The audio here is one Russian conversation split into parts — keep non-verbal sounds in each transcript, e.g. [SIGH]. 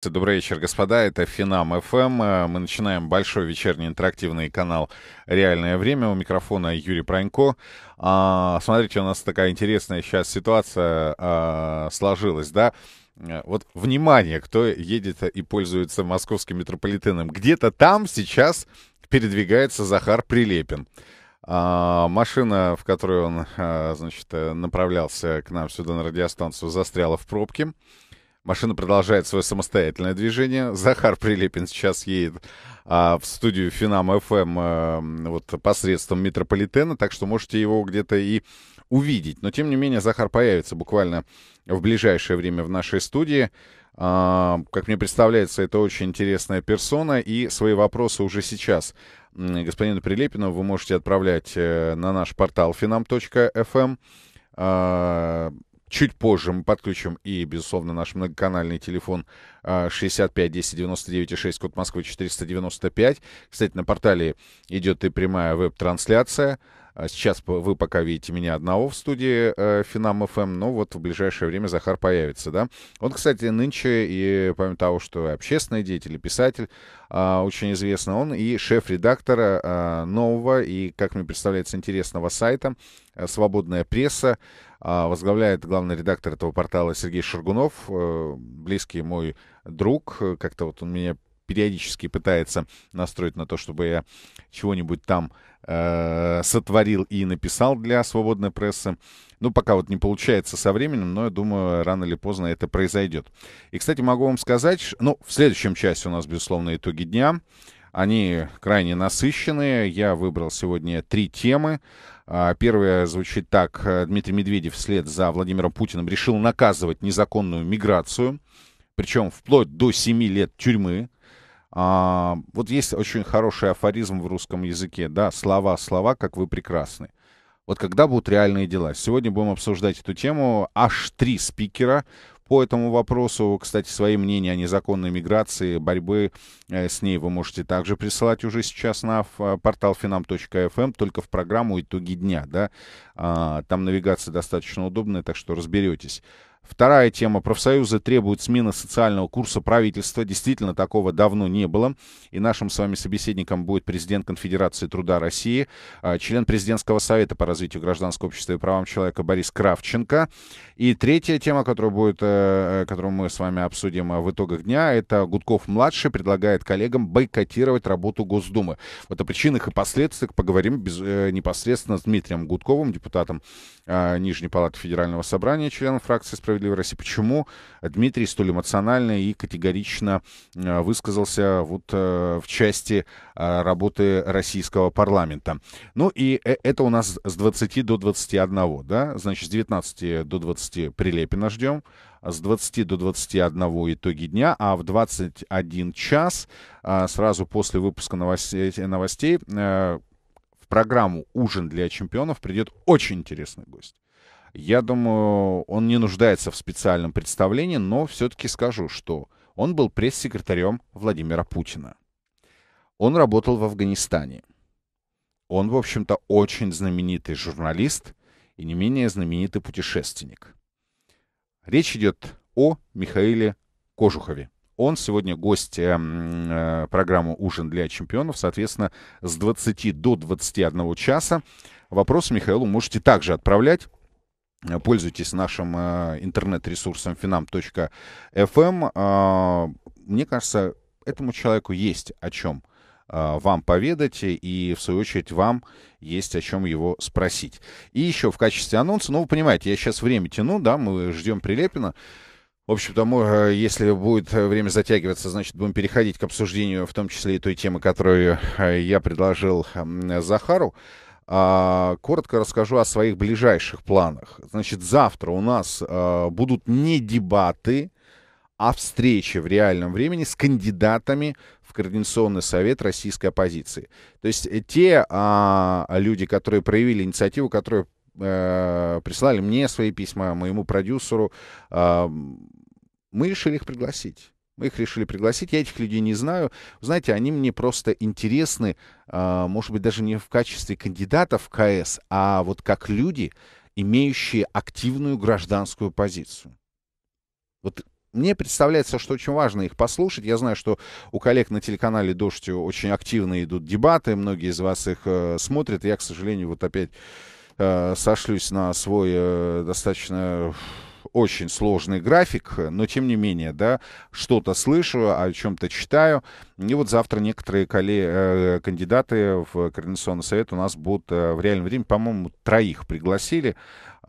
Добрый вечер, господа. Это Финам ФМ. Эм. Э, мы начинаем большой вечерний интерактивный канал «Реальное время». У микрофона Юрий Пронько. А, смотрите, у нас такая интересная сейчас ситуация а, сложилась, да? Э, вот внимание, кто едет и пользуется московским метрополитеном. Где-то там сейчас передвигается Захар Прилепин. А, машина, в которой он, а, значит, э, направлялся к нам сюда на радиостанцию, застряла в пробке. Машина продолжает свое самостоятельное движение. Захар Прилепин сейчас едет а, в студию Финам ФМ эм», а, э, вот, посредством метрополитена, так что можете его где-то и увидеть. Но, тем не менее, Захар появится буквально в ближайшее время в нашей студии. А, как мне представляется, это очень интересная персона, и свои вопросы уже сейчас господину Прилепину вы можете отправлять э, на наш портал finam.fm Чуть позже мы подключим и, безусловно, наш многоканальный телефон 65 10 99 6, код Москвы 495. Кстати, на портале идет и прямая веб-трансляция. А сейчас вы пока видите меня одного в студии э, Финам ФМ, но вот в ближайшее время Захар появится, да. Он, кстати, нынче, и помимо того, что общественный деятель и писатель, а, очень известный он, и шеф-редактора а, нового и, как мне представляется, интересного сайта э, «Свободная пресса», возглавляет главный редактор этого портала Сергей Шаргунов, э, близкий мой друг, как-то вот он меня периодически пытается настроить на то, чтобы я чего-нибудь там Э, сотворил и написал для свободной прессы. Ну, пока вот не получается со временем, но я думаю, рано или поздно это произойдет. И, кстати, могу вам сказать, ну, в следующем части у нас, безусловно, итоги дня. Они крайне насыщенные. Я выбрал сегодня три темы. А, первая звучит так. Дмитрий Медведев вслед за Владимиром Путиным решил наказывать незаконную миграцию, причем вплоть до 7 лет тюрьмы. А, вот есть очень хороший афоризм в русском языке, да, слова, слова, как вы прекрасны. Вот когда будут реальные дела? Сегодня будем обсуждать эту тему. Аж три спикера по этому вопросу. Кстати, свои мнения о незаконной миграции, борьбы э, с ней вы можете также присылать уже сейчас на э, портал finam.fm, эм, только в программу «Итоги дня». Да? А, там навигация достаточно удобная, так что разберетесь. Вторая тема. Профсоюзы требуют смены социального курса правительства. Действительно, такого давно не было. И нашим с вами собеседником будет президент Конфедерации труда России, а, член президентского совета по развитию гражданского общества и правам человека Борис Кравченко. И третья тема, которую, будет, э, э, которую мы с вами обсудим э, в итогах дня, это Гудков-младший предлагает коллегам бойкотировать работу Госдумы. Вот о причинах и последствиях поговорим без, непосредственно с Дмитрием Гудковым, депутатом а, Нижней Палаты Федерального Собрания, членом фракции «Справедливости» справедливой России». Почему Дмитрий столь эмоционально и категорично э, высказался вот э, в части э, работы российского парламента? Ну и это у нас с 20 до 21, да? Значит, с 19 до 20 Прилепина ждем с 20 до 21 итоги дня, а в 21 час сразу после выпуска новостей, новостей в программу «Ужин для чемпионов» придет очень интересный гость. Я думаю, он не нуждается в специальном представлении, но все-таки скажу, что он был пресс-секретарем Владимира Путина. Он работал в Афганистане. Он, в общем-то, очень знаменитый журналист и не менее знаменитый путешественник. Речь идет о Михаиле Кожухове. Он сегодня гость э, э, программы «Ужин для чемпионов», соответственно, с 20 до 21 часа. Вопросы Михаилу можете также отправлять Пользуйтесь нашим э, интернет-ресурсом finam.fm. А, мне кажется, этому человеку есть о чем э, вам поведать, и в свою очередь вам есть о чем его спросить. И еще в качестве анонса, ну вы понимаете, я сейчас время тяну, да, мы ждем Прилепина. В общем-то, мы, э, если будет время затягиваться, значит, будем переходить к обсуждению, в том числе и той темы, которую я предложил Захару. А, коротко расскажу о своих ближайших планах. Значит, завтра у нас а, будут не дебаты, а встречи в реальном времени с кандидатами в Координационный совет российской оппозиции. То есть э, те а, люди, которые проявили инициативу, которые э, прислали мне свои письма, моему продюсеру, мы решили их пригласить. Мы их решили пригласить. Я этих людей не знаю. Знаете, они мне просто интересны, а, может быть, даже не в качестве кандидатов в КС, а вот как люди, имеющие активную гражданскую позицию. Вот мне представляется, что очень важно их послушать. Я знаю, что у коллег на телеканале «Дождь» очень активно идут дебаты, многие из вас их э, смотрят. Я, к сожалению, вот опять э, сошлюсь на свой э, достаточно очень сложный график, но тем не менее, да, что-то слышу, о чем-то читаю. И вот завтра некоторые коллеги, э, кандидаты в Координационный совет у нас будут э, в реальном времени, по-моему, троих пригласили.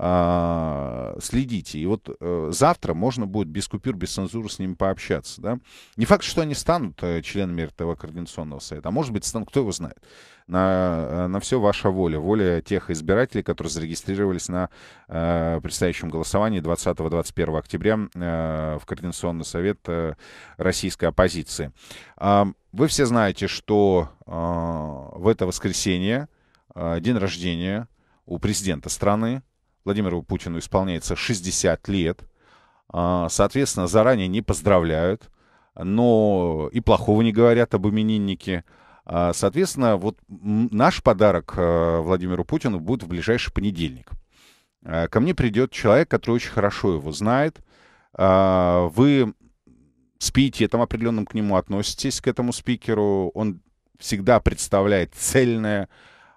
А, следите. И вот э, завтра можно будет без купюр, без цензуры с ними пообщаться. Да? Не факт, что они станут э, членами РТВ Координационного совета, а может быть станут, кто его знает. На, э, на все ваша воля, воля тех избирателей, которые зарегистрировались на э, предстоящем голосовании 20-21 октября э, в Координационный совет э, российской оппозиции. Э, вы все знаете, что э, в это воскресенье э, день рождения у президента страны, Владимиру Путину исполняется 60 лет. А, соответственно, заранее не поздравляют, но и плохого не говорят об имениннике. А, соответственно, вот наш подарок э, Владимиру Путину будет в ближайший понедельник. А, ко мне придет человек, который очень хорошо его знает. Вы спите, там определенным к нему относитесь, к этому спикеру. Он всегда представляет цельное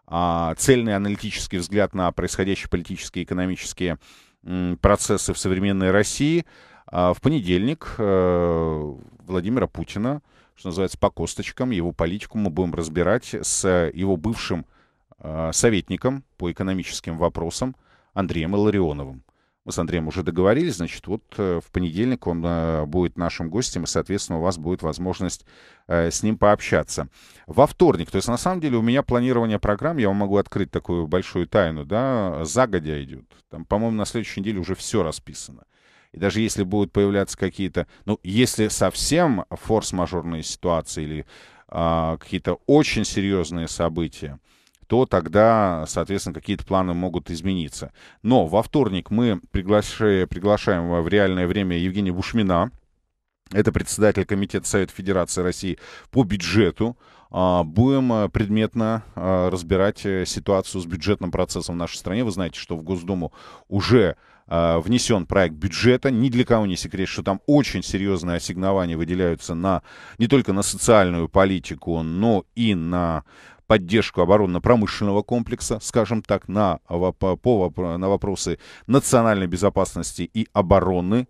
а, цельный аналитический взгляд на происходящие политические и экономические процессы в современной России. А, в понедельник э, Владимира Путина, что называется, по косточкам, его политику мы будем разбирать с его бывшим а, советником по экономическим вопросам Андреем Илларионовым. Мы с Андреем уже договорились, значит, вот э, в понедельник он э, будет нашим гостем, и, соответственно, у вас будет возможность э, с ним пообщаться. Во вторник, то есть, на самом деле, у меня планирование программ, я вам могу открыть такую большую тайну, да, загодя идет. Там, по-моему, на следующей неделе уже все расписано. И даже если будут появляться какие-то, ну, если совсем форс-мажорные ситуации или а, какие-то очень серьезные события, то тогда, соответственно, какие-то планы могут измениться. Но во вторник мы приглашаем, приглашаем в реальное время Евгения Бушмина, это председатель Комитета Совета Федерации России по бюджету. А, будем э, предметно а, разбирать э, ситуацию с бюджетным процессом в нашей стране. Вы знаете, что в Госдуму уже а, внесен проект бюджета. Ни для кого не секрет, что там очень серьезные ассигнования выделяются на, не только на социальную политику, но и на поддержку оборонно-промышленного комплекса, скажем так, на, по, на вопросы национальной безопасности и обороны.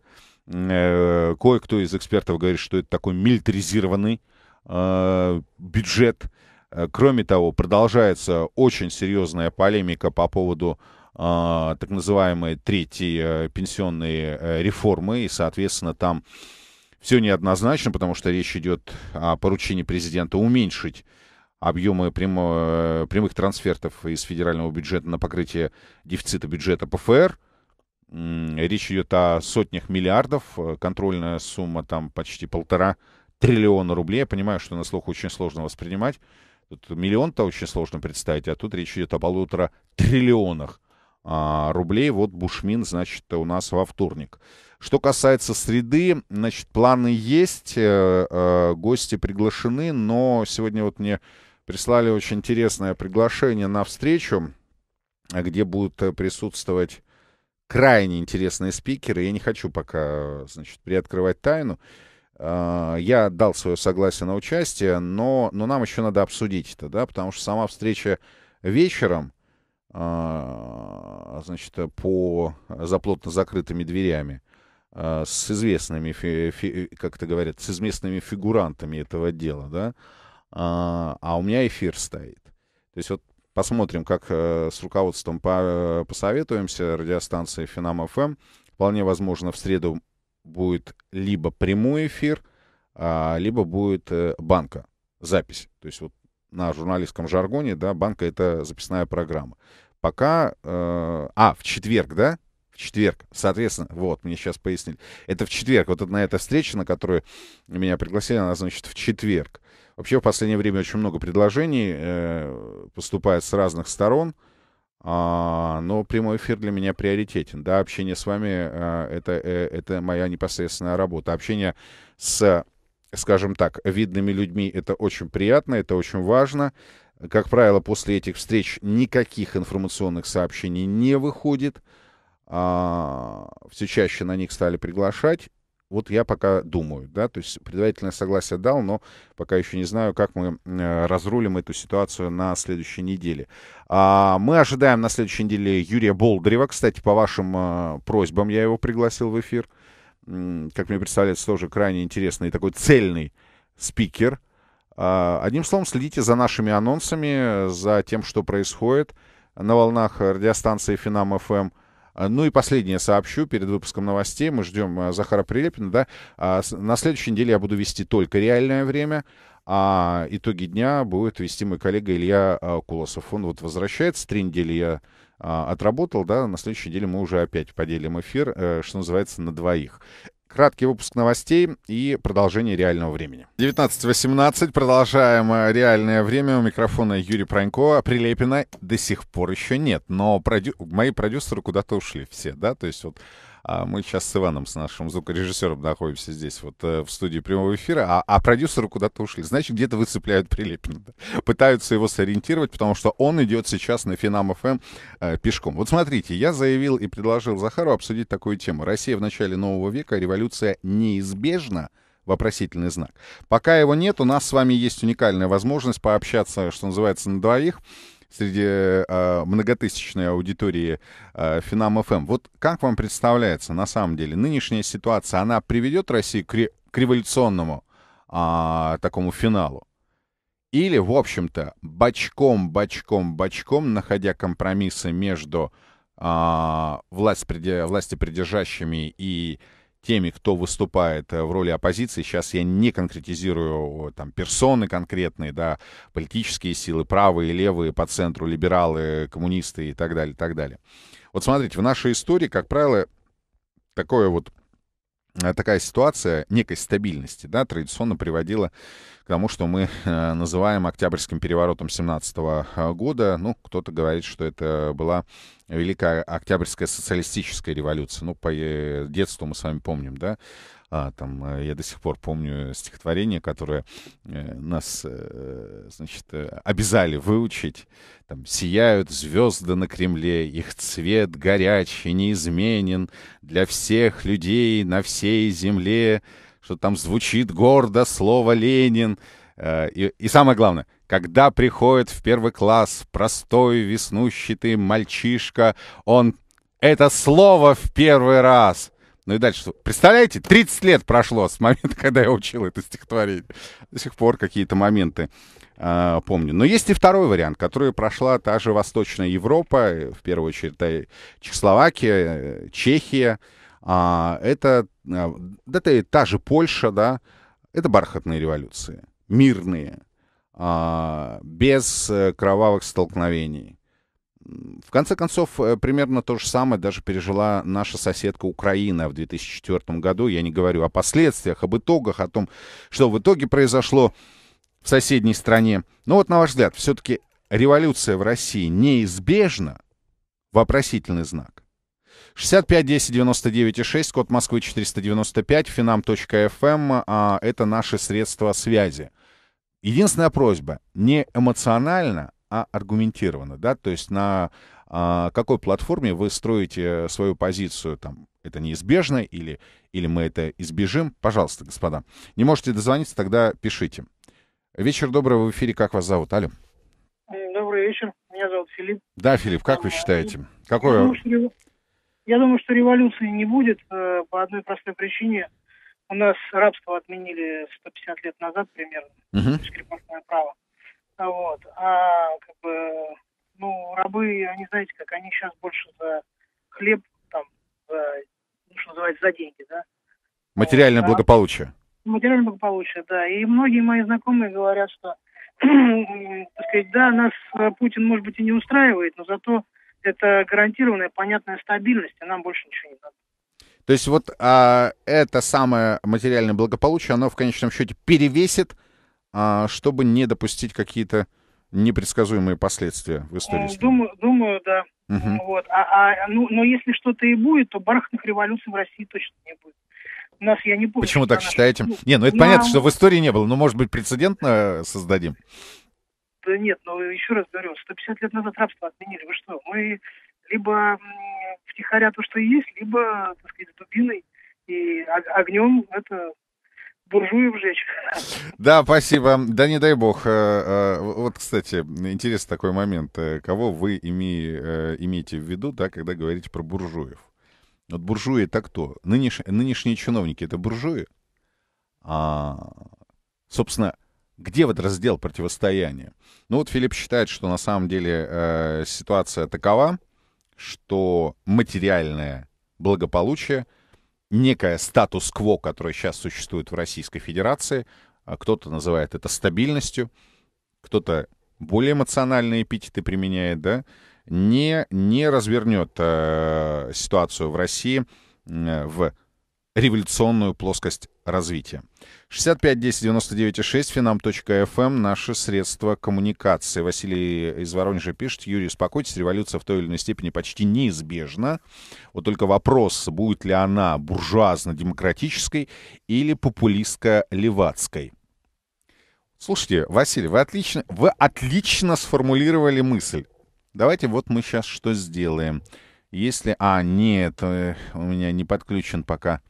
Э, кое-кто из экспертов говорит, что это такой милитаризированный э, бюджет. Э, кроме того, продолжается очень серьезная полемика по поводу а, так называемой третьей пенсионной реформы, и, соответственно, там все неоднозначно, потому что речь идет о поручении президента уменьшить объемы прямо, э, прямых трансфертов из федерального бюджета на покрытие дефицита бюджета ПФР. Речь идет о сотнях миллиардов, э, контрольная сумма там почти полтора триллиона рублей. Я понимаю, что на слух очень сложно воспринимать. Тут миллион-то очень сложно представить, а тут речь идет о полутора триллионах а, рублей. Вот Бушмин, значит, у нас во вторник. Что касается среды, значит, планы есть, э, э, гости приглашены, но сегодня вот мне прислали очень интересное приглашение на встречу, где будут э, присутствовать крайне интересные спикеры. Я не хочу пока, значит, приоткрывать тайну. А, я дал свое согласие на участие, но, но нам еще надо обсудить это, да, потому что сама встреча вечером, а, значит, по заплотно закрытыми дверями, а, с известными, как это говорят, с известными фигурантами этого дела, да, а, а у меня эфир стоит. То есть вот посмотрим, как э, с руководством э, посоветуемся. Радиостанции Финам ФМ. Вполне возможно, в среду будет либо прямой эфир, а, либо будет э, банка, запись. То есть вот на журналистском жаргоне, да, банка — это записная программа. Пока... А, в четверг, да? в четверг. Соответственно, вот, мне сейчас пояснили. Это в четверг. Вот на эта встреча, на которую меня пригласили, она, значит, в четверг. Вообще в последнее время очень много предложений э, поступает с разных сторон, а, но прямой эфир для меня приоритетен. Да, общение с вами э, это, э, это моя непосредственная работа. Общение с, скажем так, видными людьми это очень приятно, это очень важно. Как правило, после этих встреч никаких информационных сообщений не выходит. А, все чаще на них стали приглашать. Вот я пока думаю, да, то есть предварительное согласие дал, но пока еще не знаю, как мы э, разрулим эту ситуацию на следующей неделе. А мы ожидаем на следующей неделе Юрия Болдырева. Кстати, по вашим э, просьбам я его пригласил в эфир. Как мне представляется, тоже крайне интересный такой цельный спикер. А, одним словом, следите за нашими анонсами, э, за тем, что происходит на волнах радиостанции Финам ФМ. А, ну и последнее сообщу перед выпуском новостей. Мы ждем а, Захара Прилепина. Да? А, на следующей неделе я буду вести только реальное время. А итоги дня будет вести мой коллега Илья Кулосов. Он вот возвращается. Три недели я отработал, да, на следующей неделе мы уже опять поделим эфир, э, что называется, на двоих. Краткий выпуск новостей и продолжение реального времени. 19.18. Продолжаем э, реальное время. У микрофона Юрий Пронько. Прилепина до сих пор еще нет. Но продю... мои продюсеры куда-то ушли все, да? То есть вот а мы сейчас с Иваном, с нашим звукорежиссером, находимся здесь, вот э, в студии прямого эфира, а, а продюсеры куда-то ушли. Значит, где-то выцепляют Прилепина. Пытаются его сориентировать, потому что он идет сейчас на Финам ФМ эм, э, пешком. Вот смотрите, я заявил и предложил Захару обсудить такую тему. Россия в начале нового века, революция неизбежна вопросительный знак. Пока его нет, у нас с вами есть уникальная возможность пообщаться, что называется, на двоих среди э, многотысячной аудитории э, Финам ФМ. Эм. Вот как вам представляется, на самом деле, нынешняя ситуация, она приведет Россию к, ре, к революционному э, такому финалу? Или, в общем-то, бочком, бочком, бочком, находя компромиссы между э, власть, власти придержащими и теми, кто выступает э, в роли оппозиции. Сейчас я не конкретизирую там персоны конкретные, да, политические силы, правые, левые, по центру, либералы, коммунисты и так далее, и так далее. Вот смотрите, в нашей истории, как правило, такое вот Э, такая ситуация некой стабильности, да, традиционно приводила к тому, что мы э, называем Октябрьским переворотом 17 э, года. Ну, кто-то говорит, что это была Великая Октябрьская социалистическая революция. Ну, по детству мы с вами помним, да. А, там, э, я до сих пор помню э, стихотворение, которое э, нас, значит, обязали выучить. Там, «Сияют звезды на Кремле, их цвет горячий, неизменен для всех людей на всей земле» что там звучит гордо слово «Ленин». И, и самое главное, когда приходит в первый класс простой веснущий ты мальчишка, он это слово в первый раз ну и дальше. Представляете, 30 лет прошло с момента, [LAUGHS] когда я учил это стихотворение. До сих пор какие-то моменты э, помню. Но есть и второй вариант, который прошла та же Восточная Европа, э, в первую очередь э, а, а, да, Чехословакия, Чехия. Э, это, э, это та же Польша, да. Это бархатные революции, мирные, э, без кровавых столкновений в конце концов, э, примерно то же самое даже пережила наша соседка Украина в 2004 году. Я не говорю о последствиях, об итогах, о том, что в итоге произошло в соседней стране. Но вот, на ваш взгляд, все-таки революция в России неизбежна? Вопросительный знак. 65 10 99 6, код Москвы 495, finam.fm, эм, а это наши средства связи. Единственная просьба, не эмоционально, а аргументированно, да, то есть на а, какой платформе вы строите свою позицию, там, это неизбежно или, или мы это избежим, пожалуйста, господа. Не можете дозвониться, тогда пишите. Вечер добрый в эфире, как вас зовут? Алло. Добрый вечер, меня зовут Филипп. Да, Филипп, как вы а, считаете? Какое... Я думаю, что, я думаю, что революции не будет э, по одной простой причине. У нас рабство отменили 150 лет назад примерно, угу. крепостное право. А вот. А как бы, ну, рабы, они, знаете, как они сейчас больше за хлеб, там, за, ну, что называется, за деньги, да. Материальное вот, а благополучие. материальное благополучие, да. И многие мои знакомые говорят, что, [CLEARS THROAT] так сказать, да, нас э, Путин, может быть, и не устраивает, но зато это гарантированная, понятная стабильность, и нам больше ничего не надо. То есть вот а, это самое материальное благополучие, оно в конечном счете перевесит а чтобы не допустить какие-то непредсказуемые последствия в э, истории? Думаю, думаю да. Угу. Вот. А, а, ну, но если что-то и будет, то бархатных революций в России точно не будет. У нас я не помню. Почему так считаете? Наша... Не, ну это Но... Ну, понятно, что а в истории не было, но может быть прецедентно э, создадим. Да нет, но ну, еще раз говорю, 150 лет назад рабство отменили. Вы что, мы либо втихаря то, что есть, либо, так сказать, дубиной и огнем это буржуев жечь. Да, спасибо. Да не дай бог. Э, э, вот, кстати, интересный такой момент. Э, кого вы име, имеете в виду, да, когда говорите про буржуев? Вот буржуи это кто? Нынеш, нынешние чиновники это буржуи? А, собственно, где вот раздел противостояния? Ну вот Филипп считает, что на самом деле э, ситуация такова, что материальное благополучие — некое статус-кво, которое сейчас существует в Российской Федерации. А кто-то называет это стабильностью, кто-то более эмоциональные эпитеты применяет, да, не, не развернет э, ситуацию в России э, в революционную плоскость развития. 65 10 99 6 finam.fm наши средства коммуникации. Василий из Воронежа пишет, Юрий, успокойтесь, революция в той или иной степени почти неизбежна. Вот только вопрос, будет ли она буржуазно-демократической или популистско-левацкой. Слушайте, Василий, вы отлично, вы отлично сформулировали мысль. Давайте вот мы сейчас что сделаем. Если... А, нет, э, у меня не подключен пока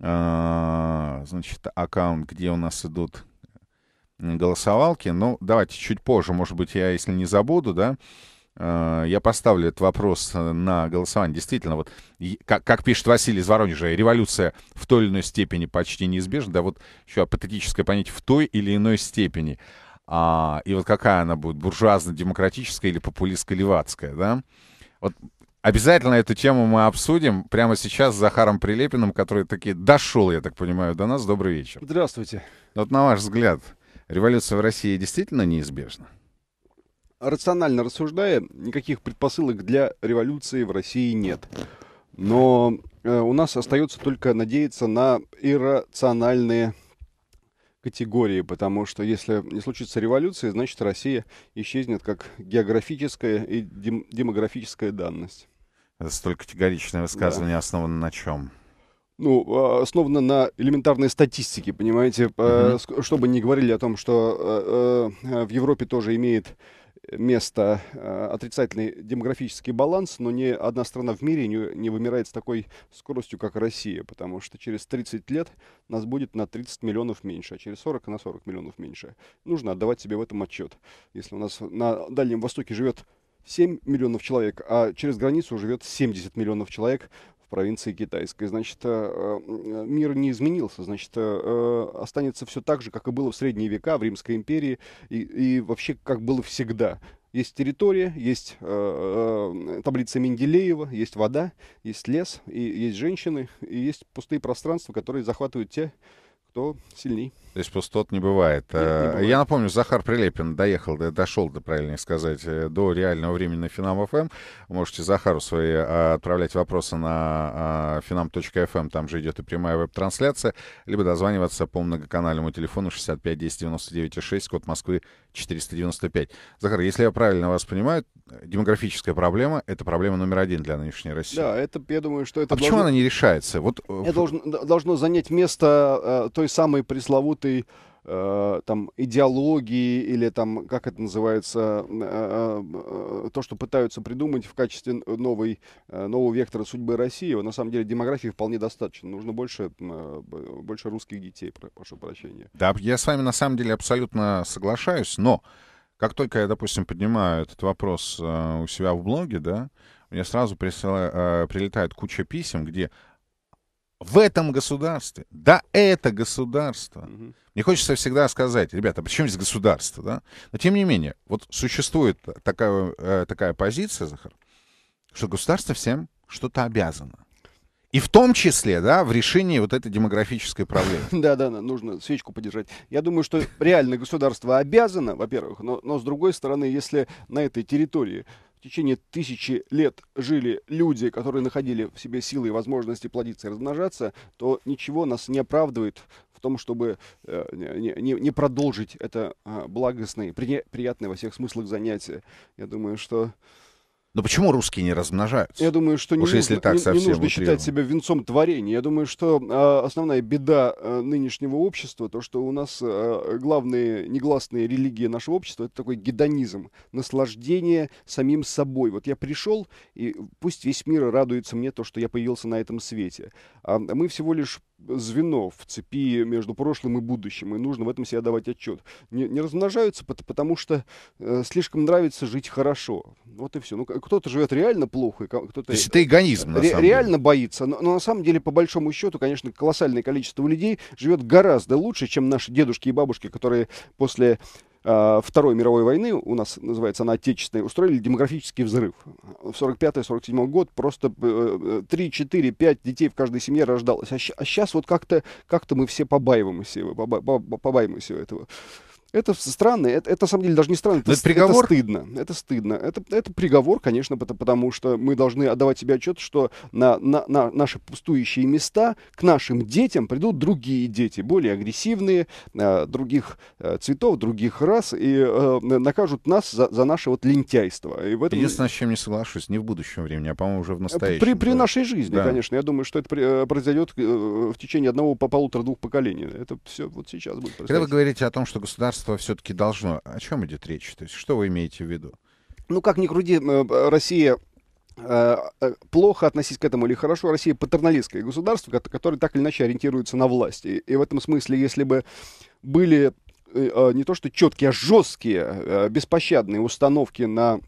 а, значит, аккаунт, где у нас идут э, голосовалки. Ну, давайте чуть позже, может быть, я, если не забуду, да, а, я поставлю этот вопрос э, на голосование. Действительно, вот, как, как пишет Василий из Воронежа, революция в той или иной степени почти неизбежна. Да, вот еще апатетическое понятие в той или иной степени. А, и вот какая она будет, буржуазно-демократическая или популистско-левацкая, да? Вот Обязательно эту тему мы обсудим прямо сейчас с Захаром Прилепиным, который таки дошел, я так понимаю, до нас. Добрый вечер. Здравствуйте. Ну вот на ваш взгляд, революция в России действительно неизбежна? Рационально рассуждая, никаких предпосылок для революции в России нет. Но э, у нас остается только надеяться на иррациональные категории, потому что если не случится революция, значит Россия исчезнет как географическая и дем демографическая данность. Это столь категоричное высказывание да. основано на чем? ну, а, основано на элементарной статистике, понимаете, mm-hmm. чтобы не говорили о том, что э, э, в Европе тоже имеет место э, отрицательный демографический баланс, но ни одна страна в мире не, не вымирает с такой скоростью, как Россия, потому что через 30 лет нас будет на 30 миллионов меньше, а через 40 на 40 миллионов меньше. Нужно отдавать себе в этом отчет. Если у нас на Дальнем Востоке живет 7 миллионов человек, а через границу живет 70 миллионов человек, в провинции Китайской. Значит, э, э, мир не изменился, значит, э, останется все так же, как и было в Средние века, в Римской империи и, и вообще как было всегда есть территория, есть э, таблица Менделеева, есть вода, есть лес, и есть женщины, и есть пустые пространства, которые захватывают те, кто сильней. То есть пустот не бывает. Нет, не э, бывает. Я напомню, Захар Прилепин доехал, дошел, да, правильнее сказать, э, до реального времени на Финам ФМ. Эм. Можете Захару свои а, отправлять вопросы на finam.fm, а, эм. там же идет и прямая веб-трансляция, либо дозваниваться по многоканальному телефону 65 10 99 6, код Москвы 495. Захар, если я правильно вас понимаю, демографическая проблема — это проблема номер один для нынешней России. Да, это, я думаю, что это... А должно... почему она не решается? Вот... Э, это должно, должно занять место э, той самой пресловутой какой э, там идеологии или там, как это называется, э, э, э, то, что пытаются придумать в качестве новой, э, нового вектора судьбы России, на самом деле демографии вполне достаточно. Нужно больше, э, больше русских детей, прошу прощения. Да, я с вами на самом деле абсолютно соглашаюсь, но как только я, допустим, поднимаю этот вопрос у себя в блоге, да, мне сразу присыла, прилетает куча писем, где в этом государстве, да это государство. Угу. Мне хочется всегда сказать, ребята, почему здесь государство, да? Но тем не менее, вот существует такая, э, такая позиция, Захар, что государство всем что-то обязано. И в том числе, да, в решении вот этой демографической проблемы. [LAUGHS] Да, да, нужно свечку подержать. Я думаю, что реально государство обязано, во-первых, но, но с другой стороны, если на этой территории течение тысячи лет жили люди, которые находили в себе силы и возможности плодиться и размножаться, то ничего нас не оправдывает в том, чтобы э, не, не, продолжить это э, благостное, при, приятное во всех смыслах занятие. Я думаю, что но почему русские не размножаются? Я думаю, что не Уж нужно, так не, не нужно утрирую. считать себя венцом творения. Я думаю, что э, основная беда э, нынешнего общества, то, что у нас э, главные негласные религии нашего общества, это такой гедонизм, наслаждение самим собой. Вот я пришел, и пусть весь мир радуется мне то, что я появился на этом свете. А мы всего лишь звено в цепи между прошлым и будущим, и нужно в этом себе давать отчет. Не, не размножаются, потому что э, слишком нравится жить хорошо. Вот и все. Ну, кто-то живет реально плохо, кто-то... То есть это эгоизм, на ре- самом деле. Реально боится, но, но на самом деле, по большому счету, конечно, колоссальное количество людей живет гораздо лучше, чем наши дедушки и бабушки, которые после Э, Второй мировой войны, у нас называется она отечественной устроили демографический взрыв. В 45-47 год просто 3, 4, 5 детей в каждой семье рождалось. А, сейчас а вот как-то как то мы все побаиваемся, побаиваемся этого. Это странно, это, это на самом деле даже не странно, это, это, приговор? это стыдно, это стыдно. Это, это приговор, конечно, потому что мы должны отдавать себе отчет, что на, на, на наши пустующие места к нашим детям придут другие дети, более агрессивные, э, других э, цветов, других рас, и э, накажут нас за, за наше вот лентяйство. И в этом... Единственное, с чем не соглашусь, не в будущем времени, а, по-моему, уже в настоящем. При, при нашей жизни, да. конечно. Я думаю, что это при, произойдет в течение одного по полутора-двух поколений. Это все вот сейчас будет происходить. Когда вы говорите о том, что государство государство все-таки должно. О чем идет речь? То есть, что вы имеете в виду? Ну, как ни крути, э, Россия э, э, плохо относиться к этому или хорошо, Россия патерналистское государство, которое так или иначе ориентируется на власть. И, и в этом смысле, если бы были не то что четкие, а жесткие, беспощадные установки на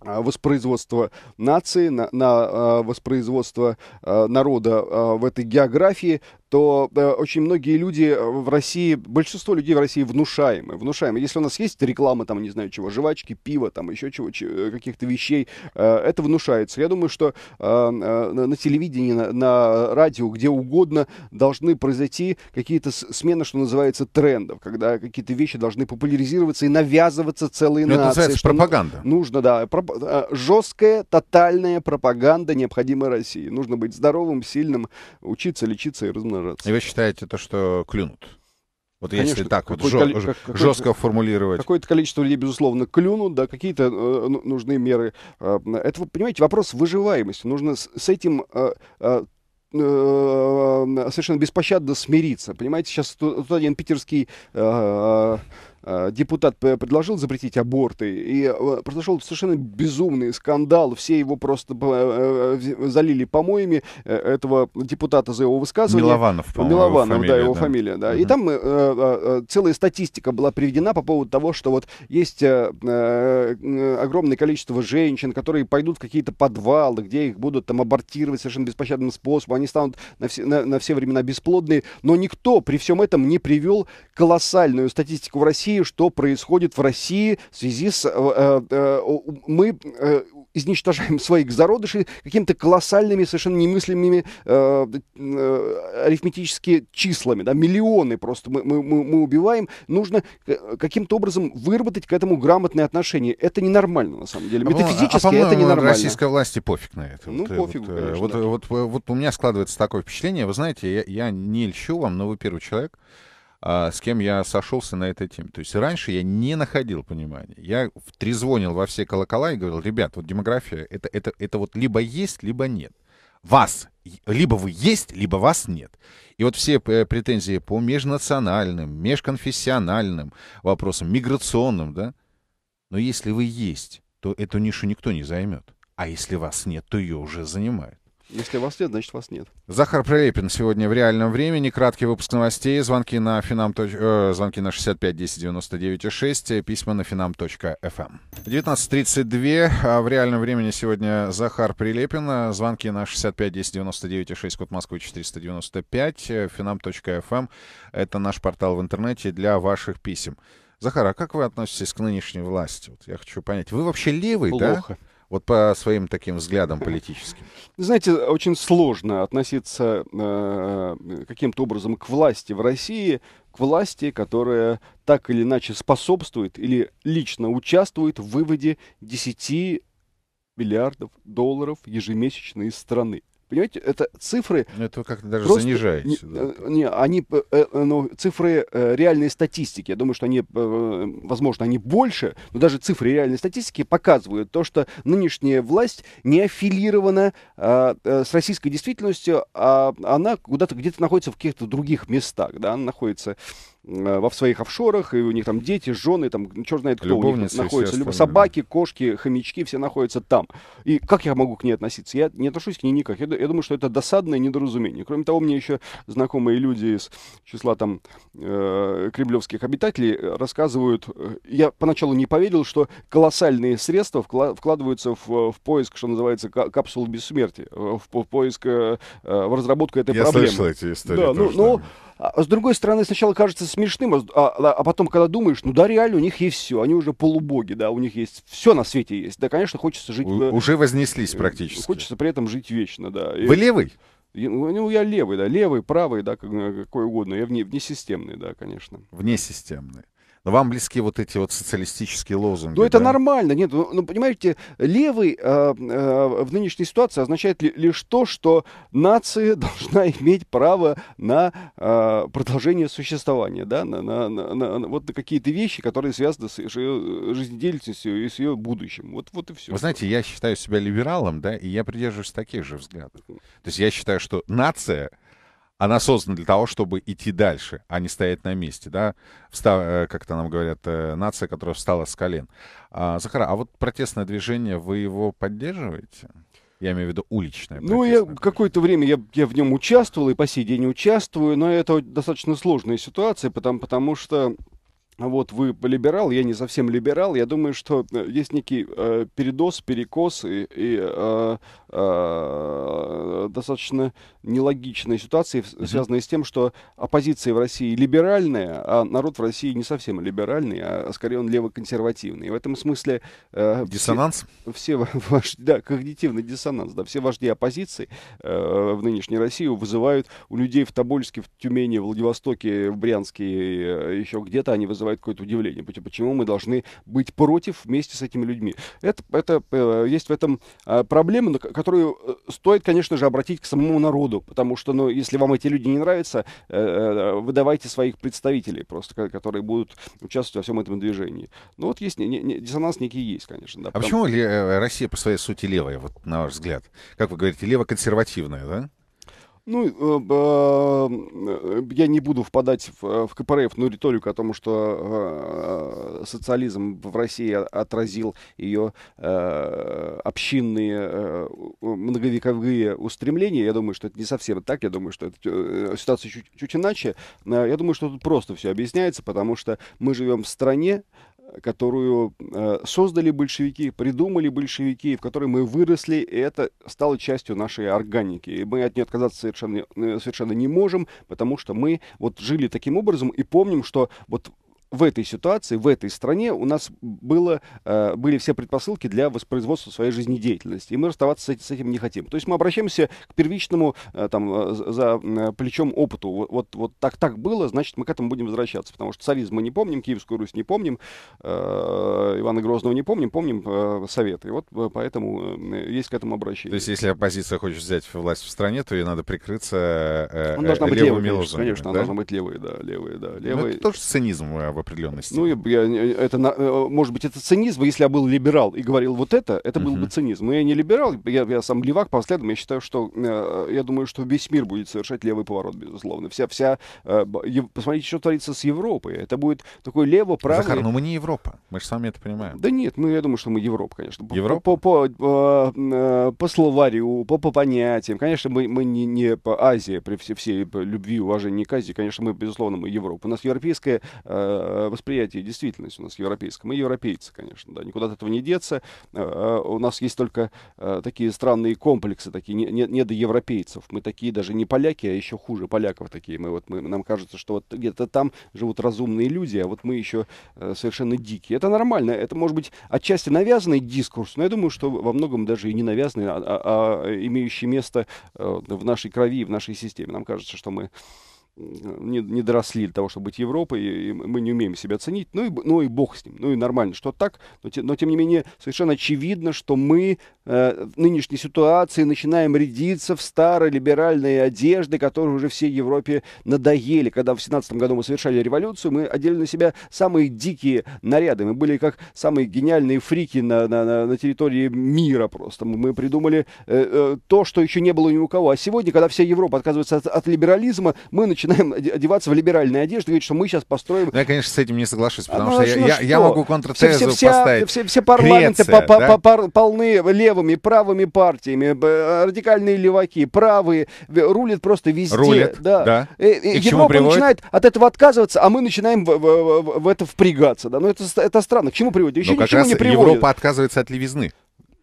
воспроизводство нации, на, на воспроизводство народа в этой географии, что э, очень многие люди э, в России, большинство людей в России внушаемы, внушаемы. Если у нас есть реклама, там, не знаю чего, жвачки, пиво там, еще чего, э, каких-то вещей, э, это внушается. Я думаю, что э, на, э, на телевидении, на, на радио, где угодно должны произойти какие-то смены, что называется, трендов, когда какие-то вещи должны популяризироваться и навязываться целые Но ну, нации. Это называется пропаганда. Нужно, да, проп... жесткая, тотальная пропаганда необходима России. Нужно быть здоровым, сильным, учиться, лечиться и размножаться регенерации. И вы считаете то, что клюнут? Вот Конечно, если так вот жестко, как, жестко формулировать. Какое-то количество людей, безусловно, клюнут, да, какие-то э, ну, нужны меры. Э, это, понимаете, вопрос выживаемости. Нужно с, с этим э, э, э совершенно беспощадно смириться. Понимаете, сейчас тут, один питерский э, э, Э, депутат предложил запретить аборты, и э, произошел совершенно безумный скандал, все его просто э, залили помоями, этого депутата за его высказывание. Милованов, по-моему, Милованов, его фамилия, да, его да. фамилия, да. Угу. И там целая статистика была приведена по поводу того, что вот есть огромное количество женщин, которые пойдут в какие-то подвалы, где их будут там абортировать совершенно беспощадным способом, они станут на все, на, на все времена бесплодные, но никто при всем этом не привел колоссальную статистику в России России, что происходит в России в связи с... Э, э, э мы э, изничтожаем своих зародышей какими-то колоссальными, совершенно немыслимыми э, э, арифметически числами, да, миллионы просто мы, мы, мы убиваем. Нужно э, каким-то образом выработать к этому грамотное отношение. Это ненормально, на самом деле. А, Метафизически а, а это ненормально. российской власти пофиг на это. Ну, вот, пофиг, вот, конечно. Вот, да. вот, вот, вот у меня складывается такое впечатление, вы знаете, я, я не льщу вам, но вы первый человек, а, с кем я сошелся на этой теме. То есть раньше я не находил понимания. Я трезвонил во все колокола и говорил, ребят, вот демография, это, это, это вот либо есть, либо нет. Вас, либо вы есть, либо вас нет. И вот все э, претензии по межнациональным, межконфессиональным вопросам, миграционным, да, но если вы есть, то эту нишу никто не займет. А если вас нет, то ее уже занимают. Если вас нет, значит вас нет. Захар Прилепин сегодня в реальном времени. Краткий выпуск новостей. Звонки на, финам. Э, звонки на 65 10 99 6. Письма на finam.fm. 19.32. Эм. А в реальном времени сегодня Захар Прилепин. Звонки на 65 10 99 6. Код Москвы 495. Э, финам.фм. Эм. Это наш портал в интернете для ваших писем. Захар, а как вы относитесь к нынешней власти? Вот я хочу понять. Вы вообще левый, Плохо. да? вот по своим таким взглядам политическим? Знаете, очень сложно относиться э, каким-то образом к власти в России, к власти, которая так или иначе способствует или лично участвует в выводе 10 миллиардов долларов ежемесячно из страны. Понимаете, это цифры... Но это как-то даже просто, занижается. Не, да. Э, не, они, э, э, ну, цифры реальной статистики. Я думаю, что они, возможно, они больше, но даже цифры реальной статистики показывают то, что нынешняя власть не аффилирована а, с российской действительностью, а она куда-то где-то находится в каких-то других местах. Да? Она находится Э, во своих офшорах, и у них там дети, жены, там, черт знает кто Любовницы у них находится. Люб... Собаки, кошки, хомячки, все находятся там. И как я могу к ней относиться? Я не отношусь к ней никак. Я, я думаю, что это досадное недоразумение. Кроме того, мне еще знакомые люди из числа там э, кремлевских обитателей рассказывают, э, я поначалу не поверил, что колоссальные средства вкладываются в, в поиск, что называется, капсул бессмертия, э, в, в поиск, э, в разработку этой я проблемы. Я слышал эти истории. Да, ну, тоже, ну, ну, а с другой стороны, сначала кажется смешным, а, а, а потом, когда думаешь, ну да, реально, у них есть все, они уже полубоги, да, у них есть все на свете есть. Да, конечно, хочется жить... У, Уже вознеслись практически. Хочется при этом жить вечно, да. Вы И... левый? Ну, ну, я левый, да, левый, правый, да, какой угодно. Я вне, внесистемный, да, конечно. Внесистемный. Но вам близки вот эти вот социалистические лозунги. Ну, да? это нормально. Нет, ну, ну, понимаете, левый э, э, в нынешней ситуации означает ли, лишь то, что нация [LAUGHS] должна иметь право на э, продолжение существования, да, на, на, на, на, вот на какие-то вещи, которые связаны с ее э, жизнедеятельностью и с ее будущим. Вот, вот и все. Вы знаете, я считаю себя либералом, да, и я придерживаюсь таких же взглядов. То есть я считаю, что нация она создана для того, чтобы идти дальше, а не стоять на месте, да, Вста... Э, как то нам говорят, э, нация, которая встала с колен. А, Захара, а вот протестное движение, вы его поддерживаете? Я имею в виду уличное. Ну, я какое-то время я, я в нем участвовал и по сей день участвую, но это достаточно сложная ситуация, потому, потому что а вот вы либерал, я не совсем либерал, я думаю, что э, есть некий э, передос, перекос и, и э, э, достаточно нелогичные ситуации, mm-hmm. связанные с тем, что оппозиция в России либеральная, а народ в России не совсем либеральный, а скорее он левоконсервативный. И в этом смысле... Э, диссонанс? Все, все [LAUGHS] ваш, да, когнитивный диссонанс, да, все вожди оппозиции э, в нынешней России вызывают у людей в Тобольске, в Тюмени, в Владивостоке, в Брянске, э, еще где-то они вызывают вызывает какое-то удивление. Почему мы должны быть против вместе с этими людьми? Это, это э, есть в этом э, проблема, на которую э, стоит, конечно же, обратить к самому народу, потому что, ну, если вам эти люди не нравятся, выдавайте своих представителей просто, которые будут участвовать во всем этом движении. Ну, вот есть не, не, диссонанс некий есть, конечно. Да, а потому... почему Россия по своей сути левая, вот на ваш взгляд? Как вы говорите, лево-консервативная, да? Ну, э, э, я не буду впадать в, э, КПРФ КПРФную риторику о том, что социализм в России отразил ее общинные многовековые устремления. Я думаю, что это не совсем так. Я думаю, что это, ситуация чуть, чуть иначе. Я думаю, что тут просто все объясняется, потому что мы живем в стране, которую э, создали большевики, придумали большевики, в которой мы выросли, и это стало частью нашей органики. И мы от нее отказаться совершенно, э, совершенно не можем, потому что мы вот жили таким образом и помним, что вот в этой ситуации, в этой стране у нас было, э, были все предпосылки для воспроизводства своей жизнедеятельности, и мы расставаться с этим, с этим не хотим. То есть мы обращаемся к первичному, э, там, э, за э, плечом опыту. Вот, вот так, так было, значит, мы к этому будем возвращаться, потому что царизм мы не помним, Киевскую Русь не помним, э, Ивана Грозного не помним, помним э, Советы. вот э, поэтому э, есть к этому обращение. То есть если оппозиция хочет взять власть в стране, то ей надо прикрыться э, э, левыми быть левой, конечно, лозунгами. Конечно, да? она должна быть левой, да, левой, да. Левой. Ну, это тоже цинизм а, в определенности. Ну, я, э, это, э, может быть, это цинизм. Если я был либерал и говорил вот это, это был uh-huh. бы цинизм. Но я не либерал, я, я сам левак по взглядам. Я считаю, что э, я думаю, что весь мир будет совершать левый поворот, безусловно. Вся, вся, посмотрите, что творится с Европой. Это будет такой лево-правый... Захар, но ну мы не Европа. Мы же сами это понимаем. Да нет, мы, ну я думаю, что мы Европа, конечно. Европа? По, по, по, по словарю, по, по понятиям. Конечно, мы, мы не, не по Азии, при всей, всей любви и уважении к Азии. Конечно, мы, безусловно, мы Европа. У нас европейская Э, восприятие действительности у нас европейское. Мы европейцы, конечно, да, никуда от этого не деться. Э, э, у нас есть только такие странные комплексы, такие не, не, европейцев. Мы такие даже не поляки, а еще хуже поляков такие. Мы вот, мы, нам кажется, что вот где-то там живут разумные люди, а вот мы еще совершенно дикие. Это нормально, это может быть отчасти навязанный дискурс, но я думаю, что во многом даже и не навязанный, а, а, а имеющий место в нашей крови в нашей системе. Нам кажется, что мы не, не доросли для того, чтобы быть Европой, и мы не умеем себя ценить, ну и, ну и бог с ним, ну и нормально, что так, но, те, но тем не менее совершенно очевидно, что мы э, нынешней ситуации, начинаем рядиться в старые либеральные одежды, которые уже всей Европе надоели. Когда в 17 году мы совершали революцию, мы одели на себя самые дикие наряды. Мы были как самые гениальные фрики на, на, на территории мира просто. Мы придумали э, э, то, что еще не было ни у кого. А сегодня, когда вся Европа отказывается от, от либерализма, мы начинаем одеваться в либеральные одежды, говорить, что мы сейчас построим... я, конечно, с этим не соглашусь, потому а, что, ну, я, что я, могу контртезу все, все, поставить. Все, все парламенты Греция, по, да? по, по, полны левых левыми, правыми партиями, радикальные леваки, правые, рулят просто везде. Рулят, да. да. Э, и, и, и Европа начинает от этого отказываться, а мы начинаем в, в, в это впрягаться. Да? Но ну, это, это странно. К чему приводит? Еще Но ну, как раз не приводит. Европа отказывается от левизны.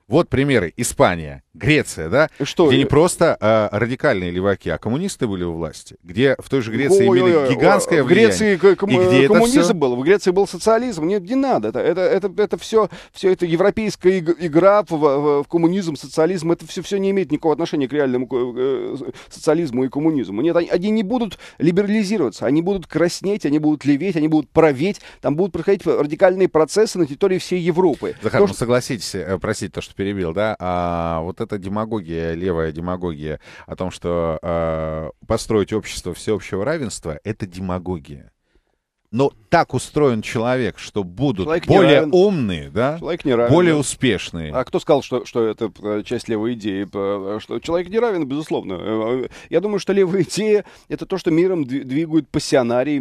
Вот примеры. Испания. Греция, да? Что? Где не просто э, радикальные леваки, а коммунисты были у власти, где в той же Греции Ой, имели гигантское в влияние. В Греции ком- где коммунизм это все... был, в Греции был социализм. Нет, не надо. Это, это, это, это все, все это европейская игра в, в, в коммунизм, социализм. Это все, все не имеет никакого отношения к реальному э, социализму и коммунизму. Нет, они, они не будут либерализироваться, они будут краснеть, они будут леветь, они будут проветь. Там будут проходить радикальные процессы на территории всей Европы. Захар, то, ну что... согласитесь, э, простите то, что перебил, да? А, вот вот эта демагогия, левая демагогия о том, что э, построить общество всеобщего равенства, это демагогия. Но так устроен человек, что будут человек более равен. умные, да? Человек не равен. Более успешные. А кто сказал, что, что это э, часть левой идеи? Э, что человек не равен, безусловно. Э, я думаю, что левая идея — это то, что миром двигают пассионарии,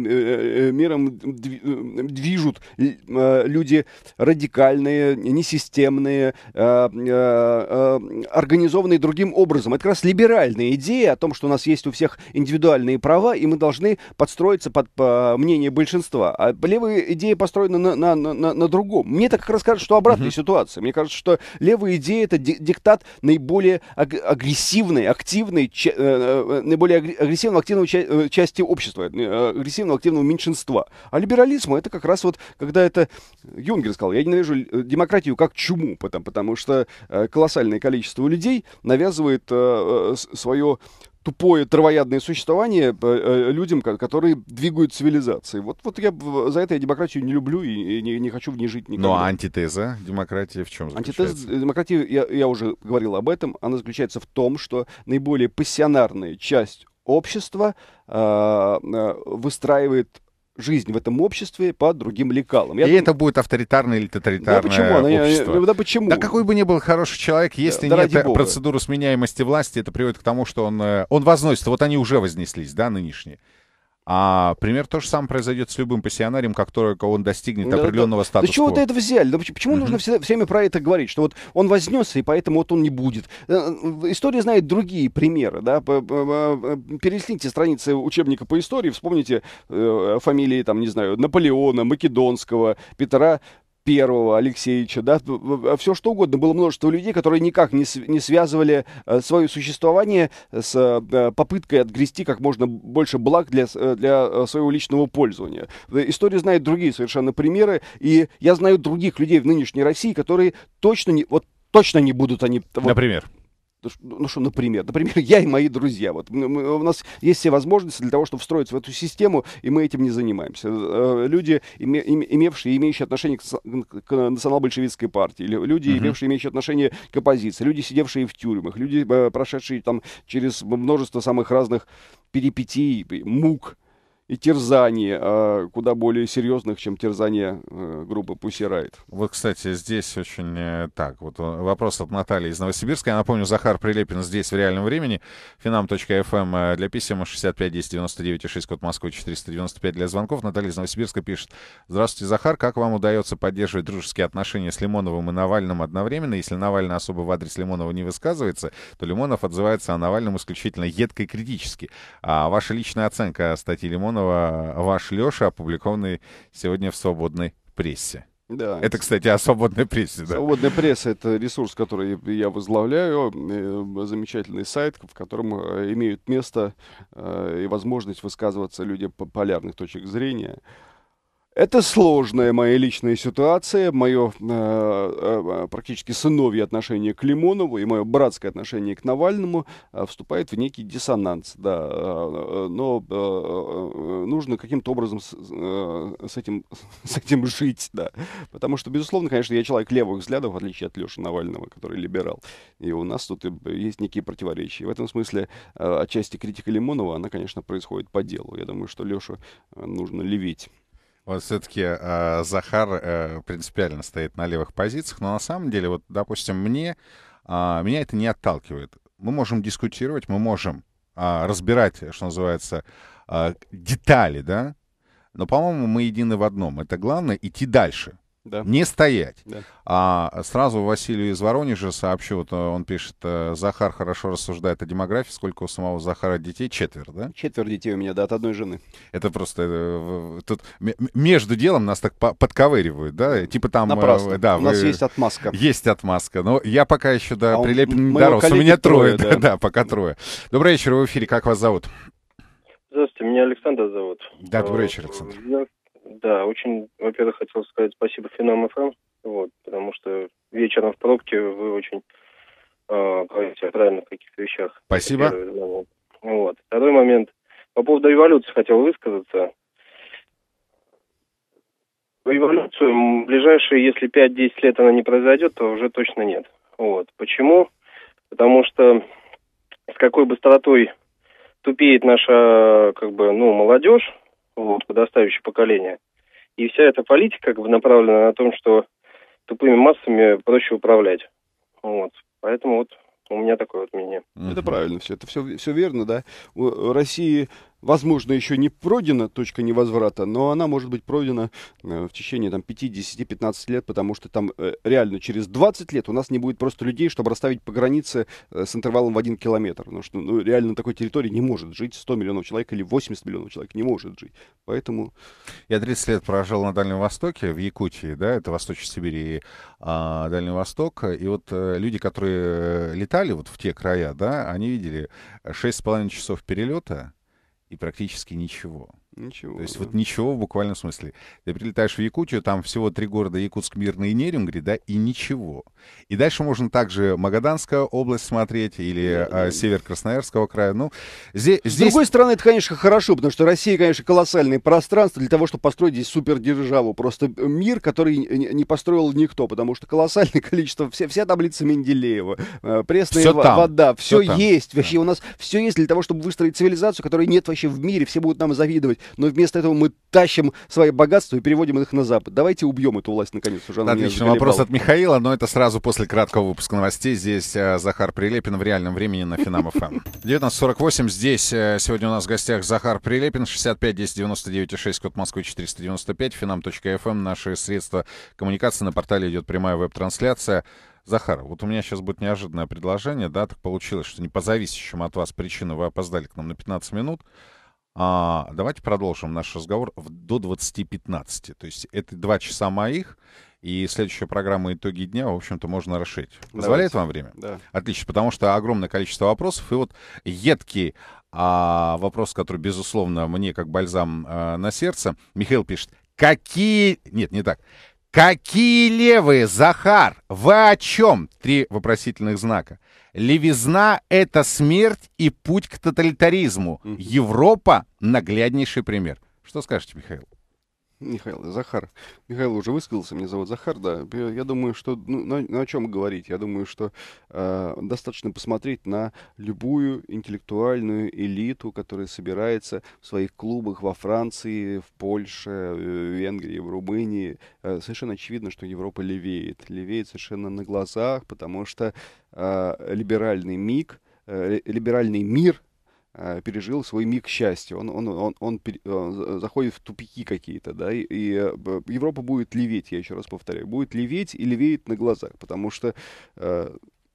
миром движут люди радикальные, несистемные, организованные другим образом. Это как раз либеральная идея о том, что у нас есть у всех индивидуальные права, и мы должны подстроиться под мнение большинства большинства, а левые идеи построены на, на, на, на другом. Мне так как раз кажется, что обратная mm-hmm. ситуация. Мне кажется, что левые идеи — это диктат наиболее аг- агрессивной, активной, э, э, наиболее агрессивно активной ча- э, части общества, э, агрессивного активного меньшинства. А либерализм — это как раз вот, когда это... Юнгер сказал, я ненавижу демократию как чуму, потому, потому что колоссальное количество людей навязывает э, свое тупое травоядное существование э, э, людям, которые двигают цивилизацией. Вот, вот я за это я демократию не люблю и не, не хочу в ней жить никогда. Ну а антитеза демократии в чем заключается? Антитеза э, демократии, я, я уже говорил об этом, она заключается в том, что наиболее пассионарная часть общества э, выстраивает жизнь в этом обществе по другим лекалам. Я и думаю... это будет авторитарное или тоталитарное да почему? общество. Да, да почему? Да какой бы ни был хороший человек, если да, нет процедуры сменяемости власти, это приводит к тому, что он, э, он возносится. Вот они уже вознеслись, да, нынешние. А пример то же самое произойдет с любым пассионарием, как только он достигнет да, определенного да, статуса. Да чего вот это взяли? Да почему uh-huh. нужно все, всеми про это говорить? Что вот он вознесся, и поэтому вот он не будет. Э, История знает другие примеры. Да? Перелистните страницы учебника по истории, вспомните э, фамилии, там, не знаю, Наполеона, Македонского, Петра Первого, Алексеевича, да, все что угодно. Было множество людей, которые никак не, не связывали э, свое существование с э, попыткой отгрести как можно больше благ для, э, для своего личного пользования. История знает другие совершенно примеры, и я знаю других людей в нынешней России, которые точно не, вот точно не будут они... Вот, Например? Ну, ну что, например, например, [LAUGHS] я и мои друзья. Вот у нас есть все возможности для того, чтобы встроиться в эту систему, и мы этим не занимаемся. Э, э, люди, имевшие, имеющие отношение к, национал-большевистской партии, или люди, угу. имевшие, имеющие отношение к оппозиции, люди, сидевшие в тюрьмах, люди, э, прошедшие там через множество самых разных перипетий, мук, и терзаний, а, куда более серьезных, чем терзание э, группы Pussy Riot. Вот, кстати, здесь очень э, так, вот э, вопрос от Натальи из Новосибирска. Я напомню, Захар Прилепин здесь в реальном времени. Finam.fm эм, э, для писем 65 1099 99 6, код Москвы 495 для звонков. Наталья из Новосибирска пишет. Здравствуйте, Захар. Как вам удается поддерживать дружеские отношения с Лимоновым и Навальным одновременно? Если Навальный особо в адрес Лимонова не высказывается, то Лимонов отзывается о Навальном исключительно едко и критически. А ваша личная оценка статьи Лимонова Антонова «Ваш Леша», опубликованный сегодня в свободной прессе. Да. Это, кстати, о свободной прессе, да? Свободная пресса — это ресурс, который я возглавляю, э, замечательный сайт, в котором э, имеют место э, и возможность высказываться люди по полярных точек зрения. Это сложная моя личная ситуация, мое э, э, э, практически сыновье отношение к Лимонову и мое братское отношение к Навальному э, вступает в некий диссонанс, да, э, э но э, нужно каким-то образом с, э, с, этим, [LAUGHS] с этим жить, да, потому что, безусловно, конечно, я человек левых взглядов, в отличие от Леши Навального, который либерал, и у нас тут есть некие противоречия. В этом смысле э, отчасти критика Лимонова, она, конечно, происходит по делу. Я думаю, что Лешу нужно левить. Вот все-таки э, Захар э, принципиально стоит на левых позициях, но на самом деле, вот, допустим, мне, э, меня это не отталкивает. Мы можем дискутировать, мы можем э, разбирать, что называется, э, детали, да, но, по-моему, мы едины в одном. Это главное — идти дальше да. не стоять. Да. А сразу Василию из Воронежа сообщу, вот э, он пишет, э, Захар хорошо рассуждает о демографии, сколько у самого Захара детей? Четверо, да? Четверо детей у меня, да, от одной жены. Это просто, э, тут между делом нас так подковыривают, да? Типа там... Напрасно. Да, у вы... нас есть отмазка. Есть отмазка, но я пока еще да, а Прилепин не дорос. У меня трое, трое [LAUGHS] да. да, пока трое. Добрый вечер, вы в эфире, как вас зовут? Здравствуйте, меня Александр зовут. Да, добрый вечер, Александр. Я да, очень, во-первых, хотел сказать спасибо Финам ФМ, вот, потому что вечером в пробке вы очень э, говорите о правильных каких-то вещах. Спасибо. вот. Второй момент. По поводу эволюции хотел высказаться. Революцию ближайшие, если 5-10 лет она не произойдет, то уже точно нет. Вот. Почему? Потому что с какой быстротой тупеет наша как бы, ну, молодежь, вот, подрастающее поколение. И вся эта политика как бы направлена на том, что тупыми массами проще управлять. Вот. Поэтому вот у меня такое вот мнение. Это правильно все, это все, все верно, да. У России возможно, еще не пройдена точка невозврата, но она может быть пройдена э, в течение там, 5-10-15 лет, потому что там э, реально через 20 лет у нас не будет просто людей, чтобы расставить по границе э, с интервалом в 1 километр. Потому что ну, реально на такой территории не может жить 100 миллионов человек или 80 миллионов человек не может жить. Поэтому... Я 30 лет прожил на Дальнем Востоке, в Якутии, да, это восточная Сибирь и а, Дальний Восток. И вот а, люди, которые летали вот в те края, да, они видели 6,5 часов перелета, и практически ничего. Ничего. То есть вот ничего в буквальном смысле. Ты прилетаешь в Якутию, там всего три города Якутск, Мирный и Нерингри, да, и ничего. И дальше можно также Магаданская область смотреть или да, а, да. север Красноярского края. Ну, здесь, С здесь... другой стороны, это, конечно, хорошо, потому что Россия, конечно, колоссальное пространство для того, чтобы построить здесь супердержаву. Просто э, мир, который не построил никто, потому что колоссальное [LAUGHS] количество, все вся таблица Менделеева, э, пресная все там. вода, все, все там. есть. Вообще да. у нас все есть для того, чтобы выстроить цивилизацию, которой нет вообще в мире, все будут нам завидовать но вместо этого мы тащим свои богатства и переводим их на Запад. Давайте убьем эту власть наконец уже. Она Отлично. Вопрос от Михаила, но это сразу после краткого выпуска новостей. Здесь э, Захар Прилепин в реальном времени на Финам ФМ. 19.48. [LAUGHS] Здесь э, сегодня у нас в гостях Захар Прилепин. 65 10 99 6, код Москвы 495, finam.fm. Наши средства коммуникации. На портале идет прямая веб-трансляция. Захар, вот у меня сейчас будет неожиданное предложение, да, так получилось, что не по зависящим от вас причины вы опоздали к нам на 15 минут. А, давайте продолжим наш разговор в, до 20.15. То есть это два часа моих, и следующая программа «Итоги дня», в общем-то, можно расширить. Позволяет Давайте. вам время? Да. Отлично, потому что огромное количество вопросов. И вот едкий а, вопрос, который, безусловно, мне как бальзам а, на сердце. Михаил пишет, какие... Нет, не так. Какие левые, Захар? Вы о чем? Три вопросительных знака. Левизна — это смерть и путь к тоталитаризму. Европа — нагляднейший пример. Что скажете, Михаил? Михаил, Захар. Михаил уже высказался, меня зовут Захар, да. Я думаю, что, ну, на, на чем говорить? Я думаю, что э, достаточно посмотреть на любую интеллектуальную элиту, которая собирается в своих клубах во Франции, в Польше, э, в Венгрии, в Румынии. Э, совершенно очевидно, что Европа левеет. Левеет совершенно на глазах, потому что э, либеральный миг, э, либеральный мир – Э, пережил свой миг счастья. Он, он, он, он, он э, заходит в тупики какие-то, да, и, и э, Европа будет леветь, я еще раз повторяю, будет леветь и левеет на глазах, потому что